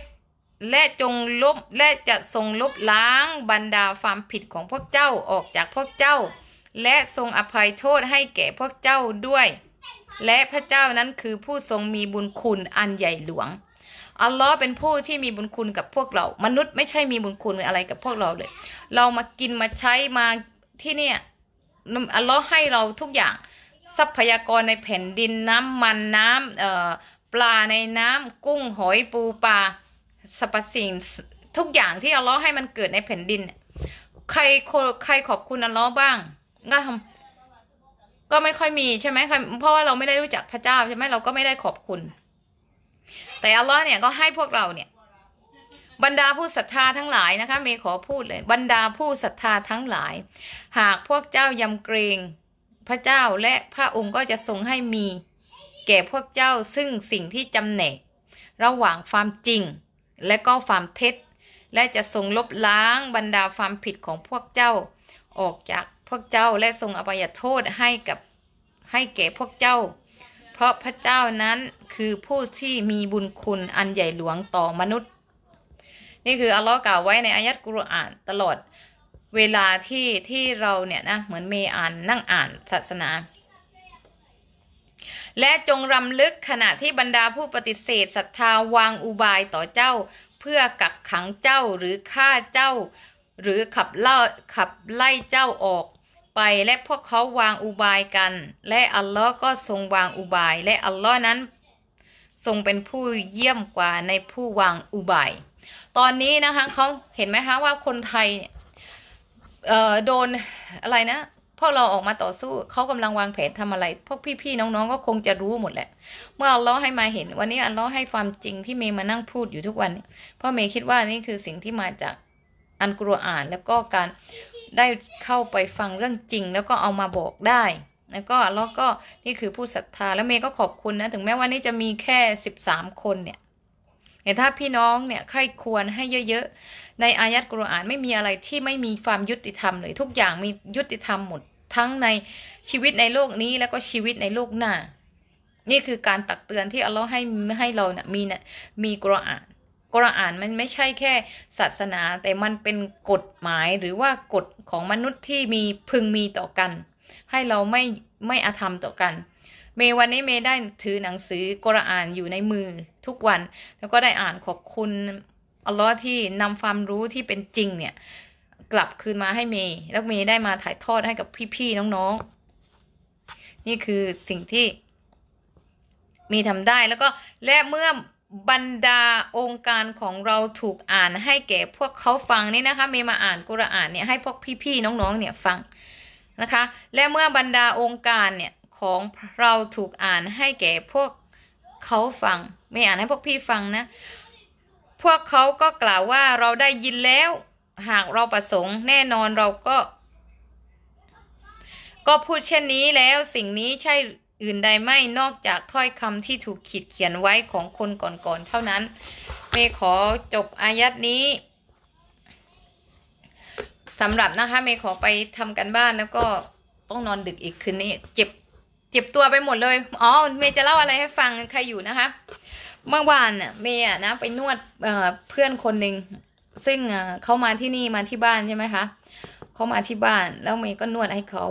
และจงลบและจะทรงลบล้าง บรรดาความผิดของพวกเจ้าออกจากพวกเจ้า และทรงอภัยโทษให้แก่พวกเจ้าด้วยและพระเจ้านั้นคือผู้ทรงมีบุญคุณอันใหญ่หลวง อัลลอฮ์เป็นผู้ที่มีบุญคุณกับพวกเรา มนุษย์ไม่ใช่มีบุญคุณอะไรกับพวกเราเลย เรามากินมาใช้มาที่เนี่ยอัลลอฮ์ให้เราทุกอย่างทรัพยากรในแผ่นดินน้ำมันน้ำปลาในน้ำกุ้งหอยปูปลาสปสิ่งทุกอย่างที่อัลลอฮ์ให้มันเกิดในแผ่นดิน ใครใครขอบคุณอัลลอฮ์บ้างก็ทำก็ไม่ค่อยมีใช่ไหมเพราะว่าเราไม่ได้รู้จักพระเจ้าใช่ไหมเราก็ไม่ได้ขอบคุณ แต่อัลลอฮ์เนี่ยก็ให้พวกเราเนี่ย บรรดาผู้ศรัทธาทั้งหลายนะคะเมขอพูดเลย บรรดาผู้ศรัทธาทั้งหลาย หากพวกเจ้ายำเกรงพระเจ้าและพระองค์ก็จะทรงให้มีแก่พวกเจ้า ซึ่งสิ่งที่จำแนก ระหว่างความจริง และก็ความเท็จและจะทรงลบล้างบรรดาความผิดของพวกเจ้าออกจากพวกเจ้าและทรงอภัยโทษให้กับให้แก่พวกเจ้า เพราะพระเจ้านั้นคือผู้ที่มีบุญคุณอันใหญ่หลวงต่อมนุษย์ นี่คืออัลลอฮ์กล่าวไว้ในอายัดกุรอานตลอดเวลาที่ที่เราเนี่ยนะเหมือนเมอ่านนั่งอ่านศาสนา และจงรำลึกขณะที่บรรดาผู้ปฏิเสธศรัทธาวางอุบายต่อเจ้าเพื่อกักขังเจ้าหรือฆ่าเจ้าหรือขับเล่าขับไล่เจ้าออกไป และพวกเขาวางอุบายกัน และ อัลลอฮ์ก็ทรงวางอุบาย และอัลลอฮ์นั้น ทรงเป็นผู้เยี่ยมกว่าในผู้วางอุบาย ตอนนี้นะคะเขาเห็นไหมคะว่าคนไทยเอ่อโดนอะไรนะพวกเราออกมาต่อสู้เขากำลังวางแผนทำอะไรพวกพี่ๆน้องๆ ก็คงจะรู้หมดแหละเมื่ออัลลอฮ์ให้มาเห็น วันนี้อัลลอฮ์ให้ความจริงที่เมย์มานั่งพูดอยู่ทุกวันเพราะเมย์คิดว่านี่คือสิ่งที่มาจากอันกุรอานแล้วก็การได้เข้าไปฟังเรื่องจริงแล้วก็เอามาบอกได้แล้วก็แล้วก็นี่คือผู้ศรัทธาแล้วเมย์ก็ขอบคุณ นะ ถึงแม้ว่านี่จะมีแค่ 13 คน เนี่ยแต่ถ้าพี่น้องเนี่ยใครควรให้เยอะๆในอายัดกุรอานไม่มีอะไรที่ไม่มีความยุติธรรมเลยทุกอย่างมียุติธรรมหมดทั้งในชีวิตในโลกนี้ แล้วก็ชีวิตในโลกหน้า นี่คือการตักเตือนที่อัลลอฮ์ให้ให้เราเนะี่ยมีเนะี่ยมีกุรอานกรอานมันไม่ใช่แค่ศาสนาแต่มันเป็นกฎหมายหรือว่ากฎของมนุษย์ที่มีพึงมีต่อกัน ให้เราไม่ ไม่อาธรรมต่อกัน เมวันนี้เมได้ถือหนังสือกรอานอยู่ในมือทุกวันแล้วก็ได้อ่านขอบคุณอัลลอฮ์ที่นำความรู้ที่เป็นจริงเนี่ยกลับคืนมาให้เมย์แล้วเมย์ได้มาถ่ายทอดให้กับพี่ๆน้องๆนี่คือสิ่งที่เมย์ทำได้แล้วก็และเมื่อบรรดาองค์การของเราถูกอ่านให้แก่พวกเขาฟังนี่นะคะเมมาอ่านกุรอานเนี่ยให้ พวกพี่ๆน้องๆเนี่ยฟังนะคะและเมื่อบรรดาองค์การเนี่ยของเราถูกอ่านให้แก่พวกเขาฟัง ไม่อ่านให้พวกพี่ฟังนะพวกเขาก็กล่าวว่าเราได้ยินแล้วหากเราประสงค์ แน่นอนเราก็ ก็พูดเช่นนี้แล้วสิ่งนี้ใช่อื่นใดไม่นอกจากถ้อยคำที่ถูกขีดเขียนไว้ของคนก่อนๆเท่านั้น เมขอจบ อายัดนี้สำหรับนะคะ เมขอไปทำกันบ้านแล้วก็ต้องนอนดึกอีกคืนนี้เจ็บเจ็บตัวไปหมดเลย อ๋อ เม จะเล่าอะไรให้ฟังใครอยู่นะคะ เมื่อวานเมอะนะไปนวดเพื่อนคนหนึ่งซึ่งเขามาที่นี่มาที่บ้าน ใช่ไหมคะเขามาที่บ้านแล้วเมย์ก็นวดให้เขา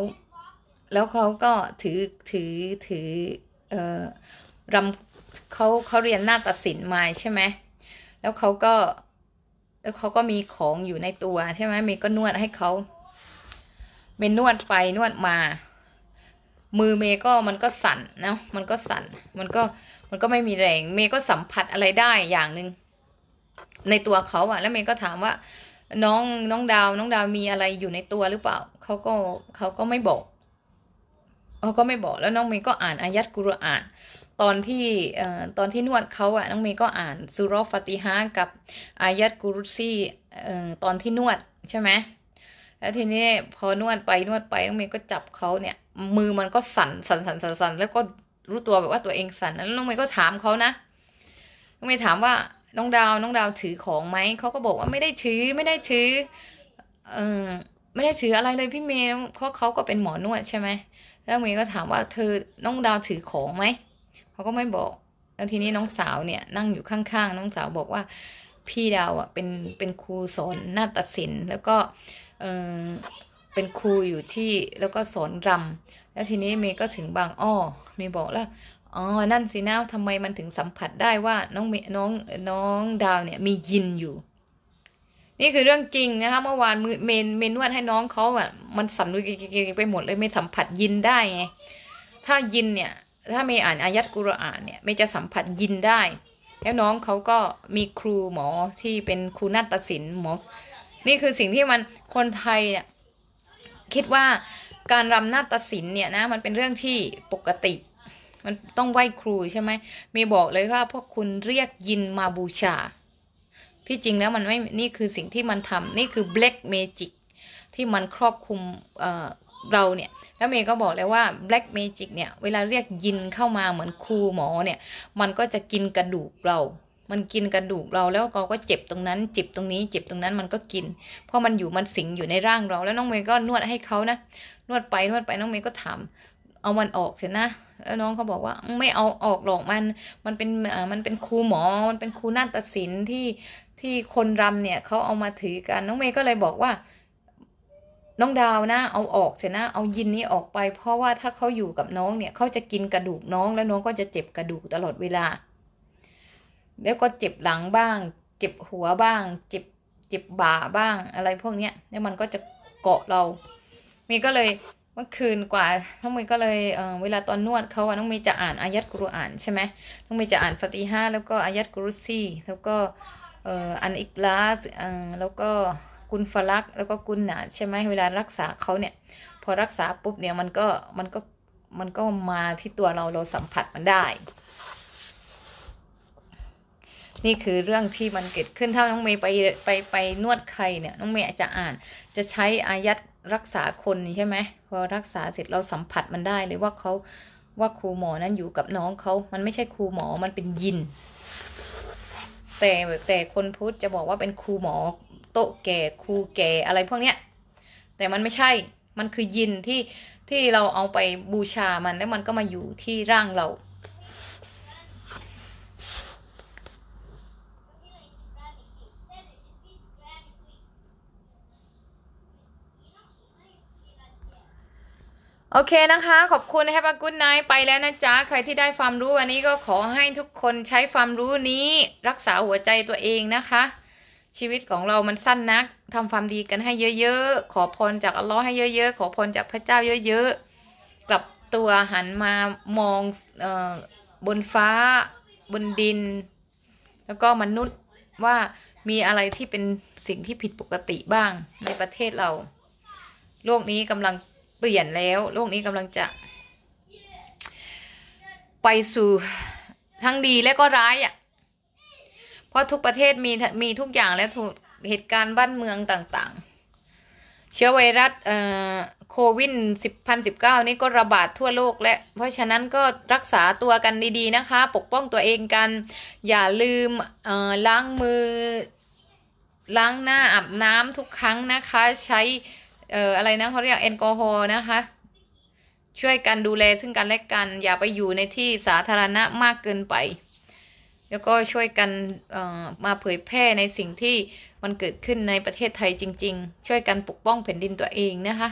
แล้วเขาก็ถือ ถือถือ เอ่อรำเขาเขาเรียนหน้าตัดสินมาใช่ไหม แล้วเขาก็ แล้วเขาก็มีของอยู่ในตัวใช่ไหม เมย์ก็นวดให้เขา เมย์นวดไปนวดมา มือเมย์ก็มันก็สั่นนะมันก็สั่น มันก็ มันก็ไม่มีแรง เมย์ก็สัมผัสอะไรได้อย่างหนึ่งในตัวเขาอะแล้วเมย์ก็ถามว่า น้อง น้องดาว น้องดาวมีอะไรอยู่ในตัวหรือเปล่าเขาก็เขาก็ไม่บอกเขาก็ไม่บอกแล้วน้องเมย์ก็อ่านอายัดกุรอาน ตอนที่ตอนที่นวดเขาอะน้องเมย์ก็อ่านสุรฟติฮะกับอายัดกุรุซี่ตอนที่นวดใช่ไหม แล้วทีนี้พอนวดไปนวดไปน้องเมย์ก็จับเขาเนี่ย มือมันก็สั่นสั่นสั่นสั่นสั่นแล้วก็รู้ตัวแบบว่าตัวเองสั่นแล้วน้องเมย์ก็ถามเขานะน้องเมย์ถามว่าน้องดาวน้องดาวถือของไหมเขาก็บอกว่าไม่ได้ถือไม่ได้ถือเออไม่ได้ถืออะไรเลยพี่เมย์เพราะเขาก็เป็นหมอนวดใช่ไหมแล้วเมย์ก็ถามว่าเธอน้องดาวถือของไหมเขาก็ไม่บอก แล้วทีนี้น้องสาวเนี่ยนั่งอยู่ข้างๆน้องสาวบอกว่า พี่ดาวอ่ะเป็นเป็นครูสอนนาฏศิลป์แล้วก็เออเป็นครูอยู่ที่แล้วก็สอนรำ แล้วทีนี้เมย์ก็ถึงบางอ้อเมย์บอกแล้วอ๋อนั่นสินะทำไมมันถึงสัมผัสได้ว่าน้องน้องน้องดาวเนี่ยมียินอยู่นี่คือเรื่องจริงนะคะ เมื่อวานมือเมนเมนวดให้น้องเขาอะมันสั่นไปหมดเลยไม่สัมผัสยินได้ไง ถ้ายินเนี่ย ถ้าไม่อ่านอายัดกุรอานเนี่ย ไม่จะสัมผัสยินได้ แล้วน้องเขาก็มีครูหมอที่เป็นครูนัตศิลป์หมอ นี่คือสิ่งที่มันคนไทยเนี่ยคิดว่าการรำนาตศิลป์เนี่ยนะมันเป็นเรื่องที่ปกติ มันต้องไหว้ครูใช่ไหมมีบอกเลยว่าพวกคุณเรียกยินมาบูชาที่จริงแล้วมันไม่ นี่คือสิ่งที่มันทำนี่คือ black magic ที่มันครอบคุมเเราเนี่ย แล้วเมย์ก็บอกแล้วว่า black magic เนี่ย เวลาเรียกยินเข้ามาเหมือนครูหมอเนี่ย มันก็จะกินกระดูกเรา มันกินกระดูกเราแล้วเราก็เจ็บตรงนั้น เจ็บตรงนี้ เจ็บตรงนั้นมันก็กินเพราะมันอยู่ มันสิงอยู่ในร่างเรา แล้วน้องเมย์ก็นวดให้เขานะ นวดไปนวดไปน้องเมย์ก็ถาม เอามันออกเสร็จนะแล้วน้องเขาบอกว่าไม่เอาออกหรอกมัน มันเป็นมันเป็นครูหมอมันเป็นครูนาฏศิลป์ที่ที่คนรำเนี่ยเขาเอามาถือกันน้องเมย์ก็เลยบอกว่า น้องดาวนะเอาออกเถอะนะ เอายินนี้ออกไป เพราะว่าถ้าเขาอยู่กับน้องเนี่ยเขาจะกินกระดูกน้อง แล้วน้องก็จะเจ็บกระดูกตลอดเวลา แล้วก็เจ็บหลังบ้าง เจ็บหัวบ้าง เจ็บเจ็บบ่าบ้าง อะไรพวกเนี้ยแล้วมันก็จะเกาะเราเมย์ก็เลยเมื่อคืนกว่าน้องเมย์ก็เลยเเวลาตอนนวดเขาอะน้องเมย์จะอ่านอายัดกุรอานใช่ไหมน้องเมย์จะอ่านฟาติฮาแล้วก็อายัดกุรุซีแล้วก็อันอิกลาสแล้วก็กุนฟลัก แล้วก็กุนหนาใช่ไหมเวลารักษาเขาเนี่ยพอรักษาปุ๊บเนี่ยมันก็มันก็มันก็มาที่ตัวเราเราสัมผัสมันได้ นี่คือเรื่องที่มันเกิดขึ้นถ้าน้องเมย์ไปไปไปนวดใครเนี่ยน้องเมย์จะอ่านจะใช้อายัดรักษาคนใช่ไหมพอรักษาเสร็จเราสัมผัสมันได้เลยว่าเขาว่าครูหมอนั้นอยู่กับน้องเขามันไม่ใช่ครูหมอมันเป็นยิน แต่แต่คนพุทธจะบอกว่าเป็นครูหมอโตแก่ครูแก่อะไรพวกเนี้ยแต่มันไม่ใช่มันคือยินที่ที่เราเอาไปบูชามันแล้วมันก็มาอยู่ที่ร่างเราโอเคนะคะขอบคุณ Have a good night ไปแล้วนะจ๊ะใครที่ได้ความรู้วันนี้ก็ขอให้ทุกคนใช้ความรู้นี้รักษาหัวใจตัวเองนะคะ ชีวิตของเรามันสั้นนักทำความดีกันให้เยอะๆ ขอพรจากอัลลอฮ์ให้เยอะๆ ขอพรจากพระเจ้าเยอะๆ กลับตัวหันมามองบนฟ้า บนดิน แล้วก็มนุษย์ว่ามีอะไรที่เป็นสิ่งที่ผิดปกติบ้างในประเทศเราโลกนี้กำลังปลี่ยนแล้ว โลกนี้กำลังจะ ไปสู่ทั้งดีและก็ร้ายอะ่ะ เพราะทุกประเทศมีมีทุกอย่างแล้วถูกเหตุการณ์บ้านเมืองต่างๆ เชื้อไวรัส เอ่อโควิดสิบพันสิบเก้านี่ก็ระบาดทั่วโลกและ เพราะฉะนั้นก็รักษาตัวกันดี ๆ นะคะปกป้องตัวเองกันอย่าลืมเอ่อล้างมือ ล้างหน้าอาบน้ำทุกครั้งนะคะใช้เอ่ออะไรนะเขาเรียกแอลกอฮอล์นะคะ ช่วยกันดูแลซึ่งกันและกันอย่าไปอยู่ในที่สาธารณะมากเกินไป แล้วก็ช่วยกันมาเผยแพร่ในสิ่งที่มันเกิดขึ้นในประเทศไทยจริงๆ ช่วยกันปกป้องแผ่นดินตัวเองนะคะ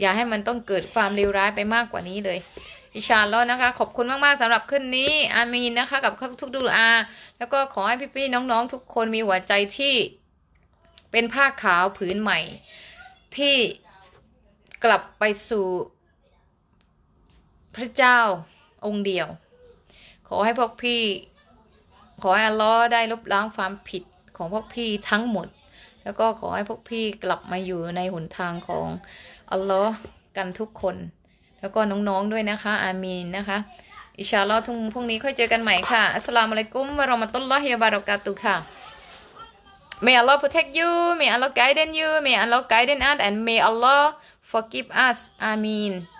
อย่าให้มันต้องเกิดความเลวร้ายไปมากกว่านี้เลยอิชาลอนะคะ ขอบคุณมากๆสำหรับขึ้นนี้อามีนนะคะกับทุกดูอาแล้วก็ขอให้พี่ๆน้องๆ ทุกคนมีหัวใจที่เป็นผ้าขาวผืนใหม่ที่กลับไปสู่ พระเจ้าองค์เดียว ขอให้พวกพี่ ขอให้อัลลอฮ์ได้ลบล้างความผิดของพวกพี่ทั้งหมด แล้วก็ขอให้พวกพี่กลับมาอยู่ในหนทางของ อัลลอฮ์กันทุกคน แล้วก็น้องๆด้วยนะคะ อามีนนะคะอิชาลอทุ่งพรุ่งนี้ค่อยเจอกัน ใหม่ ค่ะอัสลามุอะลัยกุมวะรามะตุลลอฮิวะบารอกาตุค่ะ May Allah protect you. May Allah guide you. May Allah guide us. And may Allah forgive us. Amin.